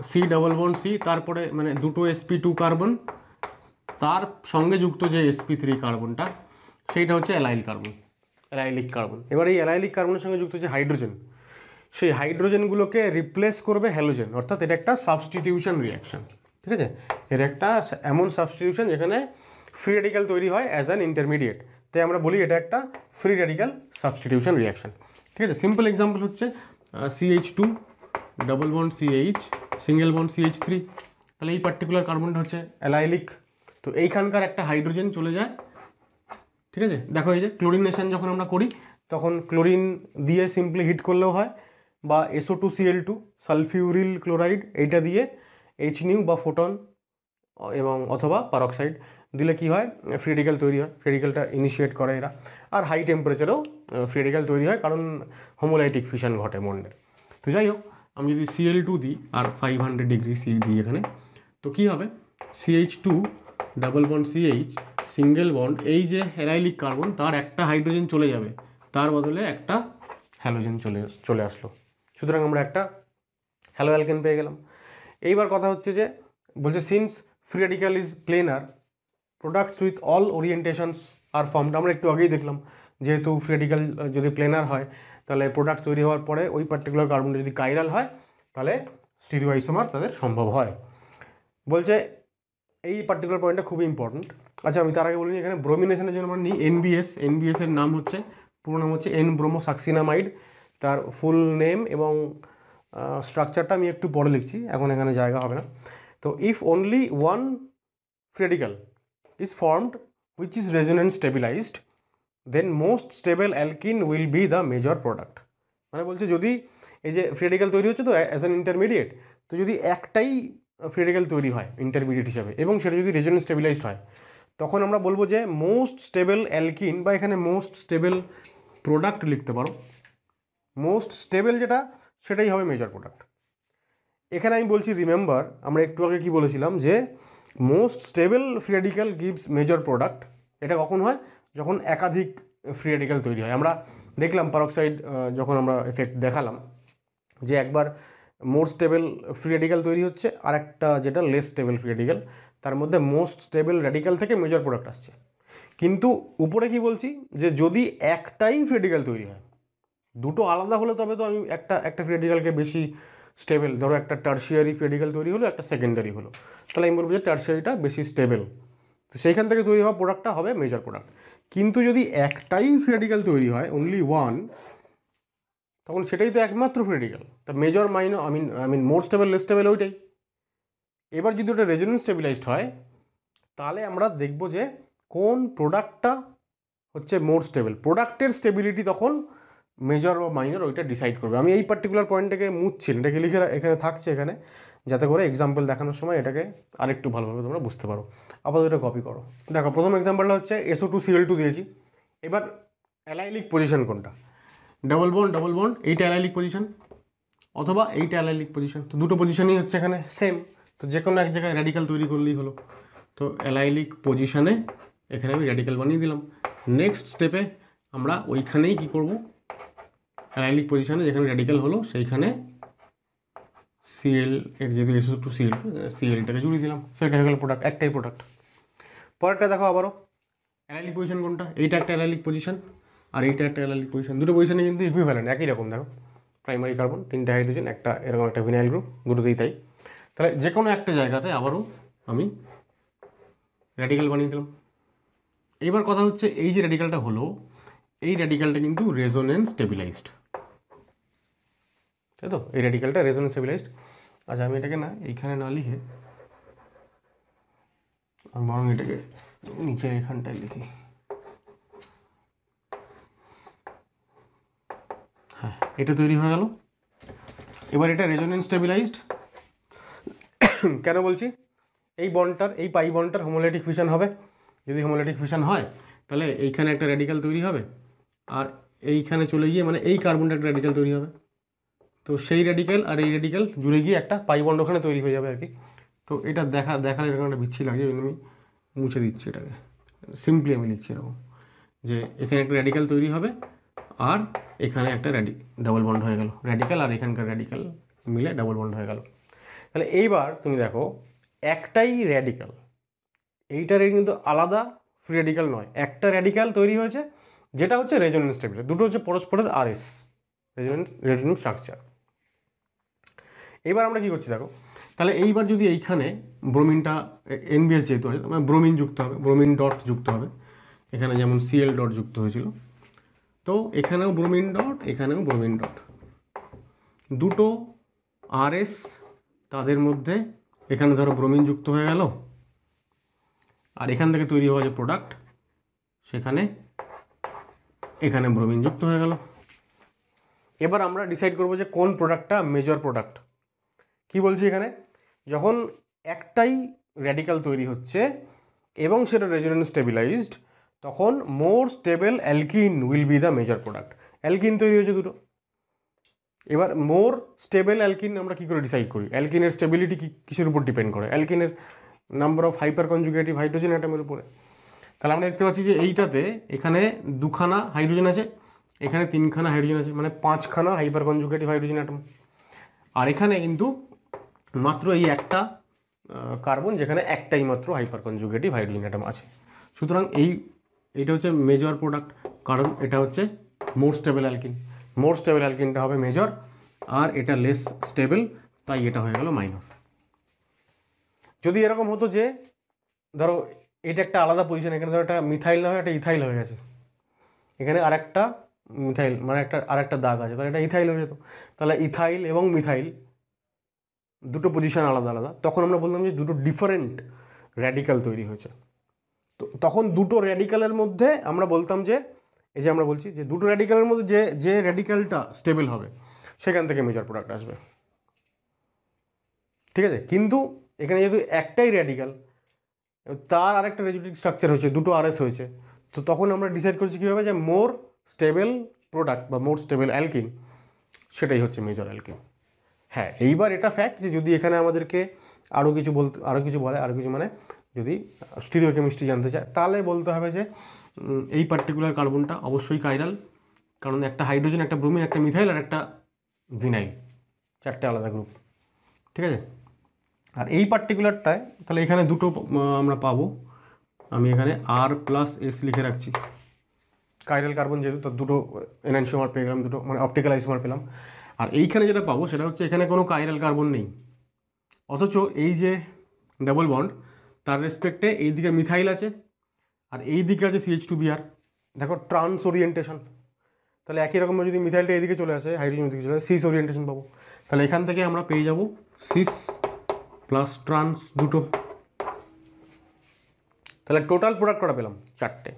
সি ডাবল বন সি তারপরে মানে দুটো এসপি টু কার্বন তার সঙ্গে যুক্ত যে এসপি থ্রি কার্বনটা সেইটা হচ্ছে অ্যালাইল কার্বন অ্যালাইলিক কার্বন এবার এই অ্যালাইলিক কার্বনের সঙ্গে যুক্ত হচ্ছে হাইড্রোজেন সেই হাইড্রোজেনগুলোকে রিপ্লেস করবে হ্যালোজেন অর্থাৎ এটা একটা সাবস্টিটিউশন রিয়াকশন ঠিক আছে এটা একটা এমন সাবস্টিটিউশন যেখানে ফ্রি রেডিক্যাল তৈরি হয় অ্যাজ অ্যান ইন্টারমিডিয়েট তাই আমরা বলি এটা একটা ফ্রি রেডিক্যাল সাবস্টিটিউশন রিয়াকশন ঠিক আছে সিম্পল এক্সাম্পল হচ্ছে C H two double bond C H single bond C H three তাহলে এই পার্টিকুলার কার্বনটা হচ্ছে অ্যালাইলিক তো এইখানকার একটা হাইড্রোজেন চলে যায় ঠিক আছে দেখো এই যে ক্লোরিনেশন যখন আমরা করি তখন ক্লোরিন দিয়ে সিম্পলি হিট করলেও হয় বা S O two CL two sulfuryl chloride এইটা দিয়ে এইচ নিউ বা ফোটন এবং অথবা পারক্সাইড দিলে কি হয় ফ্রিডিক্যাল তৈরি হয় ফ্রিডিক্যালটা ইনিশিয়েট করে এরা আর হাই টেম্পারেচারেও ফ্রিডিক্যাল তৈরি হয় কারণ হোমোলাইটিক ফিশন ঘটে মন্ডের তো যাই হোক আমি যদি সিএল টু দিই আর ফাইভ হান্ড্রেড ডিগ্রি সি দিই এখানে তো কী হবে C H two double bond C H single bond এই যে হ্যারাইলিক কার্বন তার একটা হাইড্রোজেন চলে যাবে তার বদলে একটা হ্যালোজেন চলে চলে আসলো সুতরাং আমরা একটা হ্যালো অ্যালকেন পেয়ে গেলাম এইবার কথা হচ্ছে যে বলছে since free radical is planar products with all orientations are formed আমরা একটু আগেই দেখলাম যেহেতু ফ্রি রেডিক্যাল যদি প্লেনার হয় তাহলে প্রোডাক্ট তৈরি হওয়ার পরে ওই পার্টিকুলার কার্বন যদি কাইরাল হয় তাহলে স্টিরিও আইসোমার তাদের সম্ভব হয় বলছে এই পার্টিকুলার পয়েন্টটা খুবই ইম্পর্টেন্ট আচ্ছা আমি তার আগে বলিনি এখানে ব্রোমিনেশনের জন্য আমরা নিই এনবিএস এনবিএসের নাম হচ্ছে পুরো নাম হচ্ছে এন ব্রোমো সাকসিনামাইড তার ফুল নেম এবং স্ট্রাকচারটা আমি একটু পরে লিখছি এখন এখানে জায়গা হবে না তো if only one free radical is formed which is resonant stabilized then most stable alkene will be the major product মানে বলছে যদি এই যে ফ্রেডিক্যাল তৈরি হচ্ছে তো অ্যাজ অ্যান ইন্টারমিডিয়েট তো যদি একটাই ফ্রেডিক্যাল তৈরি হয় ইন্টারমিডিয়েট হিসাবে এবং সেটা যদি রেজনেন্ট স্টেবিলাইজড হয় তখন আমরা বলবো যে মোস্ট স্টেবল অ্যালকিন বা এখানে মোস্ট স্টেবল প্রোডাক্ট লিখতে পারো মোস্ট স্টেবল যেটা সেটাই হবে মেজর প্রোডাক্ট এখানে আমি বলছি রিমেম্বার আমরা একটু আগে কি বলেছিলাম যে most stable free radical gives major product এটা কখন হয় যখন একাধিক ফ্রি রেডিক্যাল তৈরি হয় আমরা দেখলাম পারক্সাইড যখন আমরা এফেক্ট দেখালাম যে একবার মোর স্টেবল ফ্রি রেডিক্যাল তৈরি হচ্ছে আর একটা যেটা লেস স্টেবল ফ্রি রেডিক্যাল তার মধ্যে মোস্ট স্টেবল রেডিক্যাল থেকে মেজর প্রোডাক্ট আসছে কিন্তু উপরে কি বলছি যে যদি একটাই ফ্রি রেডিক্যাল তৈরি হয় দুটো আলাদা হলে তবে তো আমি একটা একটা ফেডিকালকে বেশি স্টেবেল ধরো একটা টার্সিয়ারি ফেডিকাল তৈরি হলো একটা সেকেন্ডারি হলো তাহলে আমি বলবো যে টার্সিয়ারিটা বেশি স্টেবেল তো সেইখান থেকে তৈরি হওয়া প্রোডাক্টটা হবে মেজর প্রোডাক্ট কিন্তু যদি একটাই ফেডিকাল তৈরি হয় অনলি ওয়ান তখন সেটাই তো একমাত্র ফেডিকাল তা major mine I mean I mean more stable less stable ওইটাই এবার যদি ওটা রেজনেন্স স্টেবিলাইজড হয় তাহলে আমরা দেখব যে কোন প্রোডাক্টটা হচ্ছে মোর স্টেবল প্রোডাক্টের স্টেবিলিটি তখন মেজর বা মাইনর ওইটা ডিসাইড করবে আমি এই পার্টিকুলার পয়েন্টটাকে মুচ্ছি এটাকে লিখে এখানে থাকছে এখানে যাতে করে এক্সাম্পল দেখানোর সময় এটাকে আরেকটু ভালোভাবে তোমরা বুঝতে পারো আপাতত এটা কপি করো দেখো প্রথম এক্সাম্পলটা হচ্ছে এসও টু সিএল টু দিয়েছি এবার অ্যালাইলিক পজিশন কোনটা ডাবল বন্ড ডাবল বন্ড এইটা অ্যালাইলিক পজিশন অথবা এইটা অ্যালাইলিক পজিশন তো দুটো পজিশনই হচ্ছে এখানে সেম তো যে কোনো এক জায়গায় র্যাডিক্যাল তৈরি করলেই হলো তো অ্যালাইলিক পজিশানে এখানে আমি র্যাডিক্যাল বানিয়ে দিলাম নেক্সট স্টেপে আমরা ওইখানেই কী করবো অ্যালাইলিক পজিশানে যেখানে রেডিক্যাল হলো সেইখানে সিএল এর যেহেতু এসো টু সিএল টু সিএলটাকে জুড়িয়ে দিলাম সেটা হয়ে গেল প্রোডাক্ট একটাই প্রোডাক্ট পরেরটা দেখো আবারও অ্যালাইলিক পজিশন কোনটা এইটা একটা অ্যালাইলিক পজিশন আর এইটা একটা অ্যালাইলিক পজিশন দুটো পজিশনে কিন্তু ইকুইভ্যালেন্ট একই রকম দেখো প্রাইমারি কার্বন তিনটা হাইড্রোজেন একটা এরকম একটা ভিনাইল গ্রুপ দুটোতেই তাই তাহলে যে কোনো একটা জায়গাতে আবারও আমি রেডিক্যাল বানিয়ে দিলাম এইবার কথা হচ্ছে এই যে রেডিক্যালটা হলো এই রেডিক্যালটা কিন্তু রেজোনেন্স স্টেবিলাইজড তাই তো এই রেডিক্যালটা রেজন স্টেবিলাইজড আচ্ছা আমি এটাকে না এইখানে না লিখে আমি বরং এটাকে নিচে এখানটায় লিখি হ্যাঁ এটা তৈরি হয়ে গেল এবার এটা রেজনেন্স স্টেবিলাইজড কেন বলছি এই বনটার এই পাই বনটার হোমোলেটিক ফিশন হবে যদি হোমোলেটিক ফিশন হয় তাহলে এইখানে একটা রেডিক্যাল তৈরি হবে আর এইখানে চলে গিয়ে মানে এই কার্বনটা একটা রেডিক্যাল তৈরি হবে তো সেই রেডিক্যাল আর এই রেডিক্যাল জুড়ে গিয়ে একটা পাইবন্ড ওখানে তৈরি হয়ে যাবে আর কি তো এটা দেখা দেখালে এরকম একটা বিচ্ছি লাগে ওই আমি মুছে দিচ্ছি এটাকে সিম্পলি আমি লিখছি এরকম যে এখানে একটা র্যাডিক্যাল তৈরি হবে আর এখানে একটা র্যাডি ডাবল বন্ড হয়ে গেল র্যাডিক্যাল আর এখানকার র্যাডিক্যাল মিলে ডাবল বন্ড হয়ে গেল তাহলে এইবার তুমি দেখো একটাই র্যাডিক্যাল এইটার কিন্তু আলাদা ফ্রি র্যাডিক্যাল নয় একটা র্যাডিক্যাল তৈরি হয়েছে যেটা হচ্ছে রেজোনেন্স স্টেপ দুটো হচ্ছে পরস্পরের আর এস রেজোনেন্স রেজোনেন্স স্ট্রাকচার এবার আমরা কি করছি দেখো তাহলে এইবার যদি এইখানে ব্রোমিনটা এনবিএস যেহেতু আছে মানে ব্রোমিন যুক্ত হবে ব্রোমিন ডট যুক্ত হবে এখানে যেমন সিএল ডট যুক্ত হয়েছিল তো এখানেও ব্রোমিন ডট এখানেও ব্রোমিন ডট দুটো এস তাদের মধ্যে এখানে ধরো ব্রোমিন যুক্ত হয়ে গেল আর এখান থেকে তৈরি হওয়া যে প্রোডাক্ট সেখানে এখানে ব্রোমিন যুক্ত হয়ে গেল এবার আমরা ডিসাইড করব যে কোন প্রোডাক্টটা মেজর প্রোডাক্ট কি বলছি এখানে যখন একটাই র্যাডিক্যাল তৈরি হচ্ছে এবং সেটা রেজোনেন্স স্টেবিলাইজড তখন more stable alkene will be the major product alkene তৈরি হয়েছে দুটো এবার মোর স্টেবল অ্যালকিন আমরা কী করে ডিসাইড করি অ্যালকিনের স্টেবিলিটি কিসের উপর ডিপেন্ড করে অ্যালকিনের number of hyperconjugative hydrogen অ্যাটামের উপরে তাহলে আমরা দেখতে পাচ্ছি যে এইটাতে এখানে দুখানা হাইড্রোজেন আছে এখানে তিনখানা হাইড্রোজেন আছে মানে পাঁচখানা হাইপার কনজুগেটিভ হাইড্রোজেন অ্যাটম আর এখানে কিন্তু মাত্র এই একটা কার্বন যেখানে একটাই মাত্র হাইপার কনজুগেটিভ হাইড্রোজেন অ্যাটম আছে সুতরাং এই এটা হচ্ছে মেজর প্রোডাক্ট কারণ এটা হচ্ছে more stable alkene more stable অ্যালকিনটা হবে মেজর আর এটা লেস স্টেবল তাই এটা হয়ে গেল মাইনর যদি এরকম হতো যে ধরো এটা একটা আলাদা পজিশন এখানে ধরো একটা মিথাইল না হয় একটা ইথাইল হয়ে গেছে এখানে আর একটা মিথাইল মানে একটা আর একটা দাগ আছে তাহলে এটা ইথাইল হয়ে যেত তাহলে ইথাইল এবং মিথাইল দুটো পজিশান আলাদা আলাদা তখন আমরা বললাম যে দুটো ডিফারেন্ট র্যাডিক্যাল তৈরি হয়েছে তো তখন দুটো র্যাডিক্যালের মধ্যে আমরা বলতাম যে এই যে আমরা বলছি যে দুটো র্যাডিক্যালের মধ্যে যে যে র্যাডিক্যালটা স্টেবল হবে সেখান থেকে মেজর প্রোডাক্ট আসবে ঠিক আছে কিন্তু এখানে যেহেতু একটাই র্যাডিক্যাল তার আরেকটা রেজুটিক স্ট্রাকচার হয়েছে দুটো আরএস হয়েছে তো তখন আমরা ডিসাইড করছি কীভাবে যে মোর স্টেবল প্রোডাক্ট বা মোর স্টেবল অ্যালকিন সেটাই হচ্ছে মেজর অ্যালকিন হ্যাঁ এইবার এটা ফ্যাক্ট যে যদি এখানে আমাদেরকে আরও কিছু বলতে আরও কিছু বলে আরও কিছু মানে যদি স্টিরিও কেমিস্ট্রি জানতে চায় তাহলে বলতে হবে যে এই পার্টিকুলার কার্বনটা অবশ্যই কাইরাল কারণ একটা হাইড্রোজেন একটা ব্রুমিন একটা মিথাইল আর একটা ভিনাইল চারটে আলাদা গ্রুপ ঠিক আছে আর এই পার্টিকুলারটায় তাহলে এখানে দুটো আমরা পাবো আমি এখানে আর প্লাস এস লিখে রাখছি কাইরাল কার্বন যেহেতু তার দুটো এনএনসিওমার পেয়ে গেলাম দুটো মানে অপটিক্যাল আইসোমার পেলাম আর এইখানে যেটা পাবো সেটা হচ্ছে এখানে কোনো কাইরাল কার্বন নেই অথচ এই যে ডাবল বন্ড তার রেসপেক্টে এই দিকে মিথাইল আছে আর এই দিকে আছে সিএইচ টু বিআর দেখো ট্রান্স ওরিয়েন্টেশন তাহলে একই রকম যদি মিথাইলটা এইদিকে চলে আসে হাইড্রোজেন ওদিকে চলে আসে সিস ওরিয়েন্টেশন পাবো তাহলে এখান থেকে আমরা পেয়ে যাব সিস প্লাস ট্রান্স দুটো তাহলে টোটাল প্রোডাক্ট পেলাম চারটে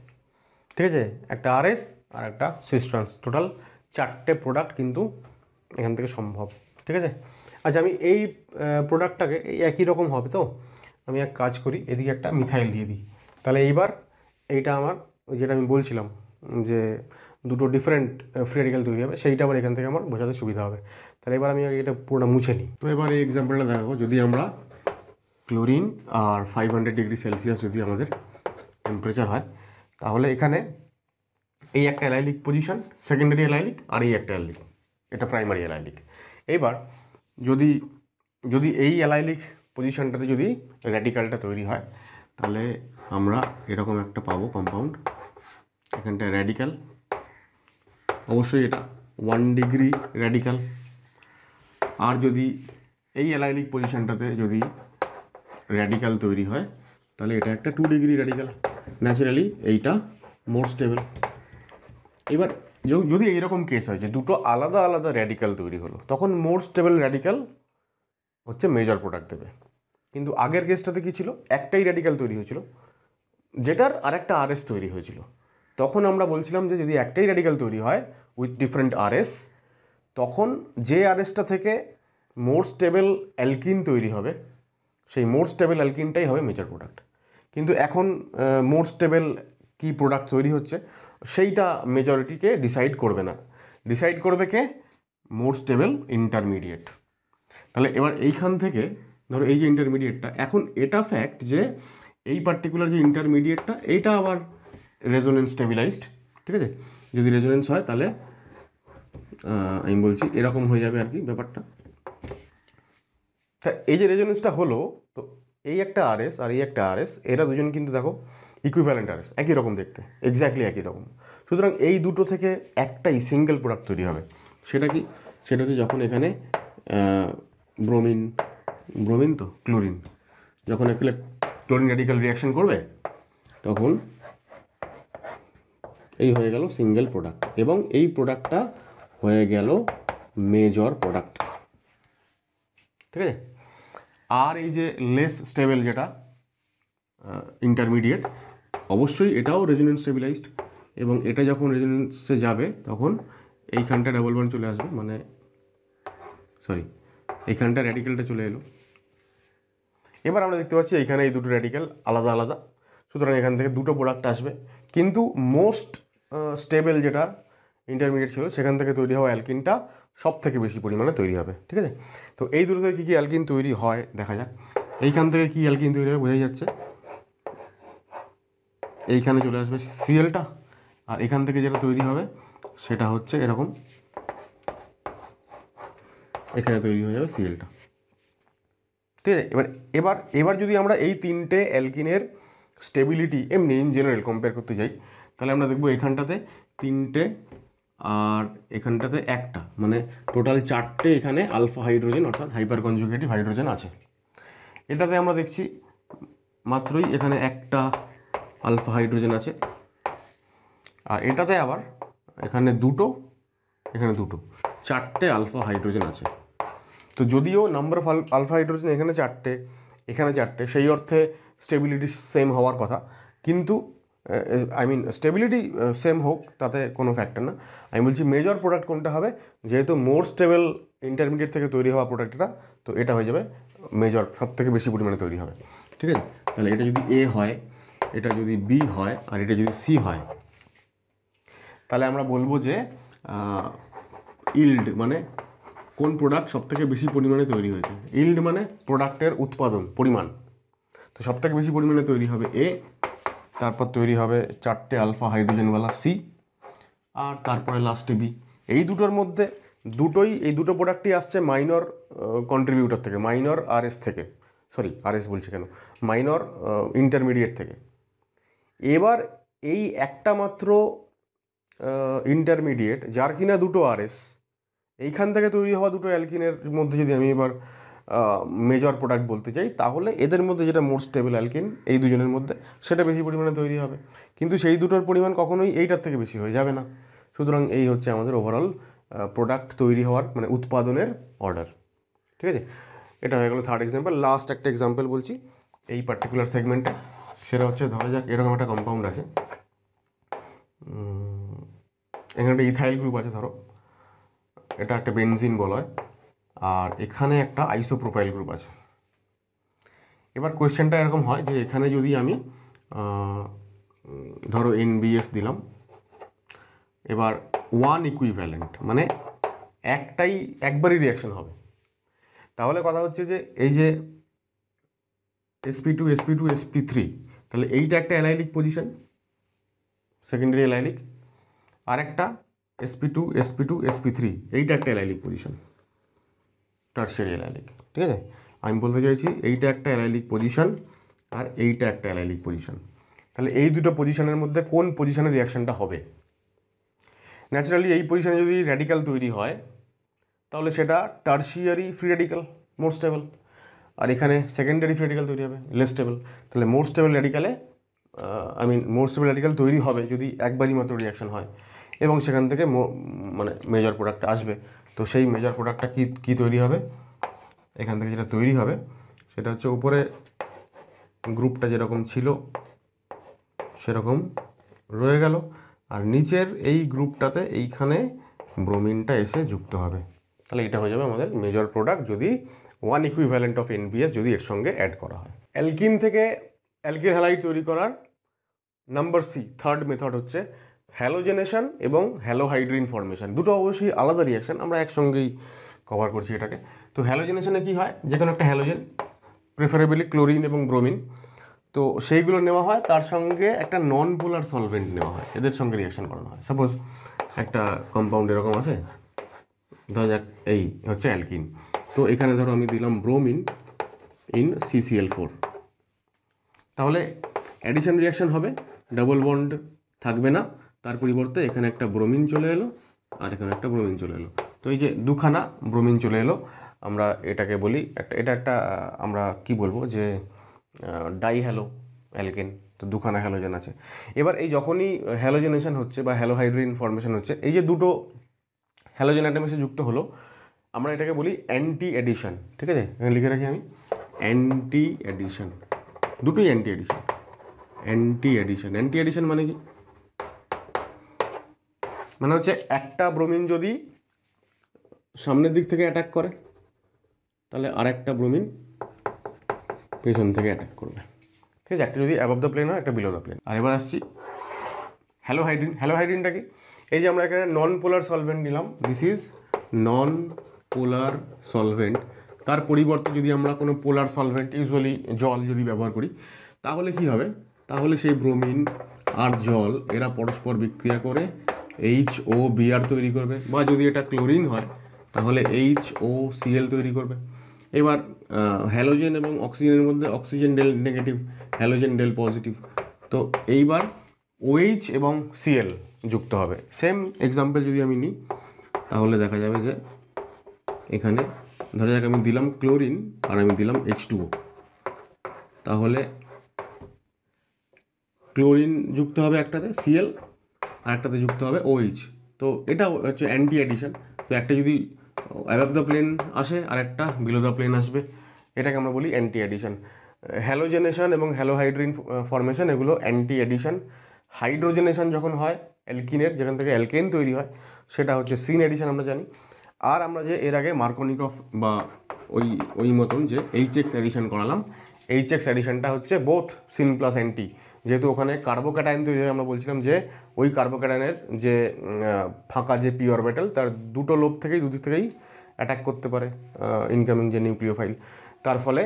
ঠিক আছে একটা এস আর একটা সিস ট্রান্স টোটাল চারটে প্রোডাক্ট কিন্তু এখান থেকে সম্ভব ঠিক আছে আচ্ছা আমি এই প্রোডাক্টটাকে এই একই রকম হবে তো আমি এক কাজ করি এদিকে একটা মিথাইল দিয়ে দিই তাহলে এইবার এইটা আমার যেটা আমি বলছিলাম যে দুটো ডিফারেন্ট ফ্রি তৈরি হবে সেইটা আবার এখান থেকে আমার বোঝাতে সুবিধা হবে তাহলে এবার আমি এটা পুরোটা মুছে নিই তো এবার এই এক্সাম্পলটা দেখাবো যদি আমরা ক্লোরিন আর ফাইভ হান্ড্রেড ডিগ্রি সেলসিয়াস যদি আমাদের টেম্পারেচার হয় তাহলে এখানে এই একটা অ্যালাইলিক পজিশন সেকেন্ডারি অ্যালাইলিক আর এই একটা অ্যালাইলিক এটা প্রাইমারি অ্যালাইলিক এইবার যদি যদি এই অ্যালাইলিক পজিশনটাতে যদি র্যাডিক্যালটা তৈরি হয় তাহলে আমরা এরকম একটা পাবো কম্পাউন্ড এখানটায় র্যাডিক্যাল অবশ্যই এটা ওয়ান ডিগ্রি র্যাডিক্যাল আর যদি এই অ্যালাইলিক পজিশনটাতে যদি র্যাডিক্যাল তৈরি হয় তাহলে এটা একটা টু ডিগ্রি র্যাডিক্যাল ন্যাচারালি এইটা মোর স্টেবল এবার যদি এইরকম কেস হয় যে দুটো আলাদা আলাদা র্যাডিক্যাল তৈরি হলো তখন মোর স্টেবল র্যাডিক্যাল হচ্ছে মেজর প্রোডাক্ট দেবে কিন্তু আগের কেসটাতে কী ছিল একটাই র্যাডিক্যাল তৈরি হয়েছিল যেটার আরেকটা আরএস তৈরি হয়েছিল তখন আমরা বলছিলাম যে যদি একটাই র্যাডিক্যাল তৈরি হয় উইথ ডিফারেন্ট আরএস তখন যে আরএসটা থেকে মোর স্টেবল অ্যালকিন তৈরি হবে সেই মোর স্টেবল অ্যালকিনটাই হবে মেজর প্রোডাক্ট কিন্তু এখন মোর স্টেবল কী প্রোডাক্ট তৈরি হচ্ছে সেইটা মেজরিটিকে ডিসাইড করবে না ডিসাইড করবে কে মোর স্টেবল ইন্টারমিডিয়েট তাহলে এবার এইখান থেকে ধরো এই যে ইন্টারমিডিয়েটটা এখন এটা ফ্যাক্ট যে এই পার্টিকুলার যে ইন্টারমিডিয়েটটা এইটা আবার রেজোনেন্স স্টেবিলাইজড ঠিক আছে যদি রেজোনেন্স হয় তাহলে আমি বলছি এরকম হয়ে যাবে আর কি ব্যাপারটা তা এই যে রেজোনেন্সটা হলো তো এই একটা আর এস আর এই একটা আর এস এরা দুজন কিন্তু দেখো ইকুইভ্যালেন্ট আর একই রকম দেখতে এক্স্যাক্টলি একই রকম সুতরাং এই দুটো থেকে একটাই সিঙ্গেল প্রোডাক্ট তৈরি হবে সেটা কি সেটা হচ্ছে যখন এখানে ব্রোমিন ব্রোমিন তো ক্লোরিন যখন এখানে ক্লোরিন রেডিক্যাল রিয়াকশন করবে তখন এই হয়ে গেল সিঙ্গেল প্রোডাক্ট এবং এই প্রোডাক্টটা হয়ে গেল মেজর প্রোডাক্ট ঠিক আছে আর এই যে লেস স্টেবেল যেটা ইন্টারমিডিয়েট অবশ্যই এটাও রেজিনেন্স স্টেবিলাইজড এবং এটা যখন রেজিনেন্সে যাবে তখন এইখানটা ডাবল ওয়ান চলে আসবে মানে সরি এইখানটা র্যাডিক্যালটা চলে এলো এবার আমরা দেখতে পাচ্ছি এইখানে এই দুটো র্যাডিক্যাল আলাদা আলাদা সুতরাং এখান থেকে দুটো প্রোডাক্ট আসবে কিন্তু মোস্ট স্টেবল যেটা ইন্টারমিডিয়েট ছিল সেখান থেকে তৈরি হওয়া অ্যালকিনটা সব থেকে বেশি পরিমাণে তৈরি হবে ঠিক আছে তো এই দুটো থেকে কী কী অ্যালকিন তৈরি হয় দেখা যাক এইখান থেকে কী অ্যালকিন তৈরি হয় বোঝাই যাচ্ছে এইখানে চলে আসবে সিএলটা আর এখান থেকে যেটা তৈরি হবে সেটা হচ্ছে এরকম এখানে তৈরি হয়ে যাবে সিএলটা ঠিক আছে এবার এবার এবার যদি আমরা এই তিনটে অ্যালকিনের স্টেবিলিটি এমনি ইন জেনারেল কম্পেয়ার করতে যাই তাহলে আমরা দেখব এখানটাতে তিনটে আর এখানটাতে একটা মানে টোটাল চারটে এখানে আলফা হাইড্রোজেন অর্থাৎ হাইপার কনজুগেটিভ হাইড্রোজেন আছে এটাতে আমরা দেখছি মাত্রই এখানে একটা আলফা হাইড্রোজেন আছে আর এটাতে আবার এখানে দুটো এখানে দুটো চারটে আলফা হাইড্রোজেন আছে তো যদিও নাম্বার অফ আলফা হাইড্রোজেন এখানে চারটে এখানে চারটে সেই অর্থে স্টেবিলিটি সেম হওয়ার কথা কিন্তু আই মিন স্টেবিলিটি সেম হোক তাতে কোনো ফ্যাক্টর না আমি বলছি মেজর প্রোডাক্ট কোনটা হবে যেহেতু মোর স্টেবল ইন্টারমিডিয়েট থেকে তৈরি হওয়া প্রোডাক্টটা তো এটা হয়ে যাবে মেজর সব থেকে বেশি পরিমাণে তৈরি হবে ঠিক আছে তাহলে এটা যদি এ হয় এটা যদি বি হয় আর এটা যদি সি হয় তাহলে আমরা বলবো যে ইল্ড মানে কোন প্রোডাক্ট সবথেকে বেশি পরিমাণে তৈরি হয়েছে ইল্ড মানে প্রোডাক্টের উৎপাদন পরিমাণ তো সবথেকে বেশি পরিমাণে তৈরি হবে এ তারপর তৈরি হবে চারটে আলফা হাইড্রোজেনওয়ালা সি আর তারপরে লাস্টে বি এই দুটোর মধ্যে দুটোই এই দুটো প্রোডাক্টই আসছে মাইনর কন্ট্রিবিউটার থেকে মাইনর আর এস থেকে সরি আরএস বলছি কেন মাইনর ইন্টারমিডিয়েট থেকে এবার এই একটা মাত্র ইন্টারমিডিয়েট যার কিনা দুটো আরএস এইখান থেকে তৈরি হওয়া দুটো অ্যালকিনের মধ্যে যদি আমি এবার মেজর প্রোডাক্ট বলতে চাই তাহলে এদের মধ্যে যেটা মোর স্টেবল অ্যালকিন এই দুজনের মধ্যে সেটা বেশি পরিমাণে তৈরি হবে কিন্তু সেই দুটোর পরিমাণ কখনোই এইটার থেকে বেশি হয়ে যাবে না সুতরাং এই হচ্ছে আমাদের ওভারঅল প্রোডাক্ট তৈরি হওয়ার মানে উৎপাদনের অর্ডার ঠিক আছে এটা হয়ে গেলো থার্ড এক্সাম্পল লাস্ট একটা এক্সাম্পল বলছি এই পার্টিকুলার সেগমেন্টে সেটা হচ্ছে ধরা যাক এরকম একটা কম্পাউন্ড আছে এখানে একটা ইথাইল গ্রুপ আছে ধরো এটা একটা বেনজিন বলা হয় আর এখানে একটা আইসোপ্রোপাইল গ্রুপ আছে এবার কোয়েশ্চেনটা এরকম হয় যে এখানে যদি আমি ধরো এন দিলাম এবার ওয়ান ইকুইভ্যালেন্ট মানে একটাই একবারই রিয়াকশন হবে তাহলে কথা হচ্ছে যে এই যে S P two S P two S P three তাহলে এইটা একটা অ্যালাইলিক পজিশন সেকেন্ডারি অ্যালাইলিক আর একটা S P two S P two S P three এইটা একটা অ্যালাইলিক পজিশন টার্সারি এলাইলিক ঠিক আছে আমি বলতে চাইছি এইটা একটা অ্যালাইলিক পজিশন আর এইটা একটা অ্যালাইলিক পজিশন তাহলে এই দুটো পজিশনের মধ্যে কোন পজিশনের রিয়াকশানটা হবে ন্যাচারালি এই পজিশনে যদি র্যাডিক্যাল তৈরি হয় তাহলে সেটা tertiary free radical more stable আর এখানে সেকেন্ডারি ফ্রি রেডিক্যাল তৈরি হবে লেস স্টেবল তাহলে মোর স্টেবল রেডিক্যালে I mean more stable radical তৈরি হবে যদি একবারই মাত্র রিয়াকশন হয় এবং সেখান থেকে মানে মেজর প্রোডাক্ট আসবে তো সেই মেজর প্রোডাক্টটা কী কী তৈরি হবে এখান থেকে যেটা তৈরি হবে সেটা হচ্ছে উপরে গ্রুপটা যেরকম ছিল সেরকম রয়ে গেল আর নিচের এই গ্রুপটাতে এইখানে ব্রোমিনটা এসে যুক্ত হবে তাহলে এটা হয়ে যাবে আমাদের মেজর প্রোডাক্ট যদি ওয়ান ইকুইভ্যালেন্ট অফ এনবিএস যদি এর সঙ্গে অ্যাড করা হয় অ্যালকিন থেকে অ্যালকিন হ্যালাইড তৈরি করার নাম্বার সি থার্ড মেথড হচ্ছে হ্যালোজেনেশন এবং হ্যালোহাইড্রিন ফরমেশন দুটো অবশ্যই আলাদা রিয়াকশান আমরা একসঙ্গেই কভার করছি এটাকে তো হ্যালোজেনেশনে কি হয় যে কোনো একটা হ্যালোজেন প্রেফারেবলি ক্লোরিন এবং ব্রোমিন তো সেইগুলো নেওয়া হয় তার সঙ্গে একটা নন পোলার সলভেন্ট নেওয়া হয় এদের সঙ্গে রিয়াকশান করানো হয় সাপোজ একটা কম্পাউন্ড এরকম আছে ধরা যাক এই হচ্ছে অ্যালকিন তো এখানে ধরো আমি দিলাম ব্রোমিন ইন সিসিএল ফোর তাহলে অ্যাডিশন রিয়াকশান হবে ডাবল বন্ড থাকবে না তার পরিবর্তে এখানে একটা ব্রোমিন চলে এলো আর এখানে একটা ব্রোমিন চলে এলো তো এই যে দুখানা ব্রোমিন চলে এলো আমরা এটাকে বলি একটা এটা একটা আমরা কি বলবো যে ডাই হ্যালো অ্যালকেন তো দুখানা হ্যালোজেন আছে এবার এই যখনই হ্যালোজেনেশন হচ্ছে বা হ্যালোহাইড্রিন ফরমেশন হচ্ছে এই যে দুটো হ্যালোজেন অ্যাটম এসে যুক্ত হলো আমরা এটাকে বলি অ্যান্টি অ্যাডিশন ঠিক আছে এখানে লিখে রাখি আমি অ্যান্টি অ্যাডিশন দুটোই anti addition anti addition anti addition মানে কি মানে হচ্ছে একটা ব্রোমিন যদি সামনের দিক থেকে অ্যাটাক করে তাহলে আর একটা ব্রোমিন পেছন থেকে অ্যাটাক করবে ঠিক আছে একটা যদি অ্যাবভ দ্য প্লেন হয় একটা বিলো দ্য প্লেন আর এবার আসছি হ্যালো হাইড্রিন হ্যালো হাইড্রিনটা কি এই যে আমরা এখানে নন পোলার সলভেন্ট নিলাম this is non polar solvent তার পরিবর্তে যদি আমরা কোনো পোলার সলভেন্ট ইউজুয়ালি জল যদি ব্যবহার করি তাহলে কি হবে তাহলে সেই ব্রোমিন আর জল এরা পরস্পর বিক্রিয়া করে এইচ ও বিআর তৈরি করবে বা যদি এটা ক্লোরিন হয় তাহলে এইচ ও সিএল তৈরি করবে এবার হ্যালোজেন এবং অক্সিজেনের মধ্যে oxygen del negative halogen del positive তো এইবার ওএইচ এবং সিএল যুক্ত হবে সেম এক্সাম্পল যদি আমি নিই তাহলে দেখা যাবে যে এখানে ধরে যাক আমি দিলাম ক্লোরিন আর আমি দিলাম এইচ তাহলে ক্লোরিন যুক্ত হবে একটাতে সিএল আর একটাতে যুক্ত হবে ওইচ তো এটা হচ্ছে অ্যান্টি অ্যাডিশন তো একটা যদি অ্যাবাভ দ্য প্লেন আসে আর একটা বিলো দ্য প্লেন আসবে এটাকে আমরা বলি অ্যান্টি অ্যাডিশন হ্যালোজেনেশন এবং হ্যালোহাইড্রিন ফরমেশন এগুলো অ্যান্টি অ্যাডিশন হাইড্রোজেনেশন যখন হয় অ্যালকিনের যেখান থেকে অ্যালকেন তৈরি হয় সেটা হচ্ছে সিন এডিশন আমরা জানি আর আমরা যে এর আগে মার্কোনিকফ বা ওই ওই মতন যে এইচ এক্স অ্যাডিশন করালাম এইচ এক্স অ্যাডিশনটা হচ্ছে বোথ সিন প্লাস অ্যান্টি যেহেতু ওখানে কার্বোক্যাটায়ন তৈরি হয় আমরা বলছিলাম যে ওই কার্বোক্যাটায়নের যে ফাঁকা যে পিওর মেটাল তার দুটো লোভ থেকেই দুদিক থেকেই অ্যাটাক করতে পারে ইনকামিং যে নিউক্লিওফাইল তার ফলে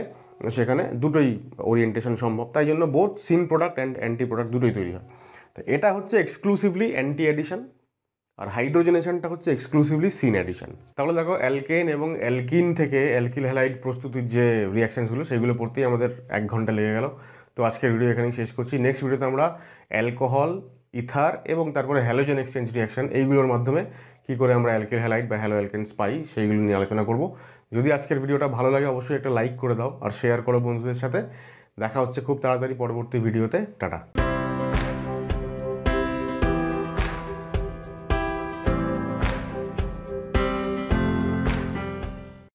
সেখানে দুটোই ওরিয়েন্টেশন সম্ভব তাই জন্য both syn product and anti product দুটোই তৈরি হয় তো এটা হচ্ছে এক্সক্লুসিভলি অ্যান্টি অ্যাডিশন আর হাইড্রোজেনেশনটা হচ্ছে এক্সক্লুসিভলি সিন অ্যাডিশন তাহলে দেখো অ্যালকেন এবং অ্যালকিন থেকে অ্যালকিল হ্যালাইড প্রস্তুতির যে রিয়াকশানসগুলো সেগুলো পড়তেই আমাদের এক ঘন্টা লেগে গেল তো আজকের ভিডিও এখানেই শেষ করছি নেক্সট ভিডিওতে আমরা অ্যালকোহল ইথার এবং তারপরে হ্যালোজেন এক্সচেঞ্জ রিয়াকশান এইগুলোর মাধ্যমে কি করে আমরা অ্যালকিল হ্যালাইড বা হ্যালো অ্যালকেন্স পাই সেইগুলো নিয়ে আলোচনা করব যদি আজকের ভিডিওটা ভালো লাগে অবশ্যই একটা লাইক করে দাও আর শেয়ার করো বন্ধুদের সাথে দেখা হচ্ছে খুব তাড়াতাড়ি পরবর্তী ভিডিওতে টাটা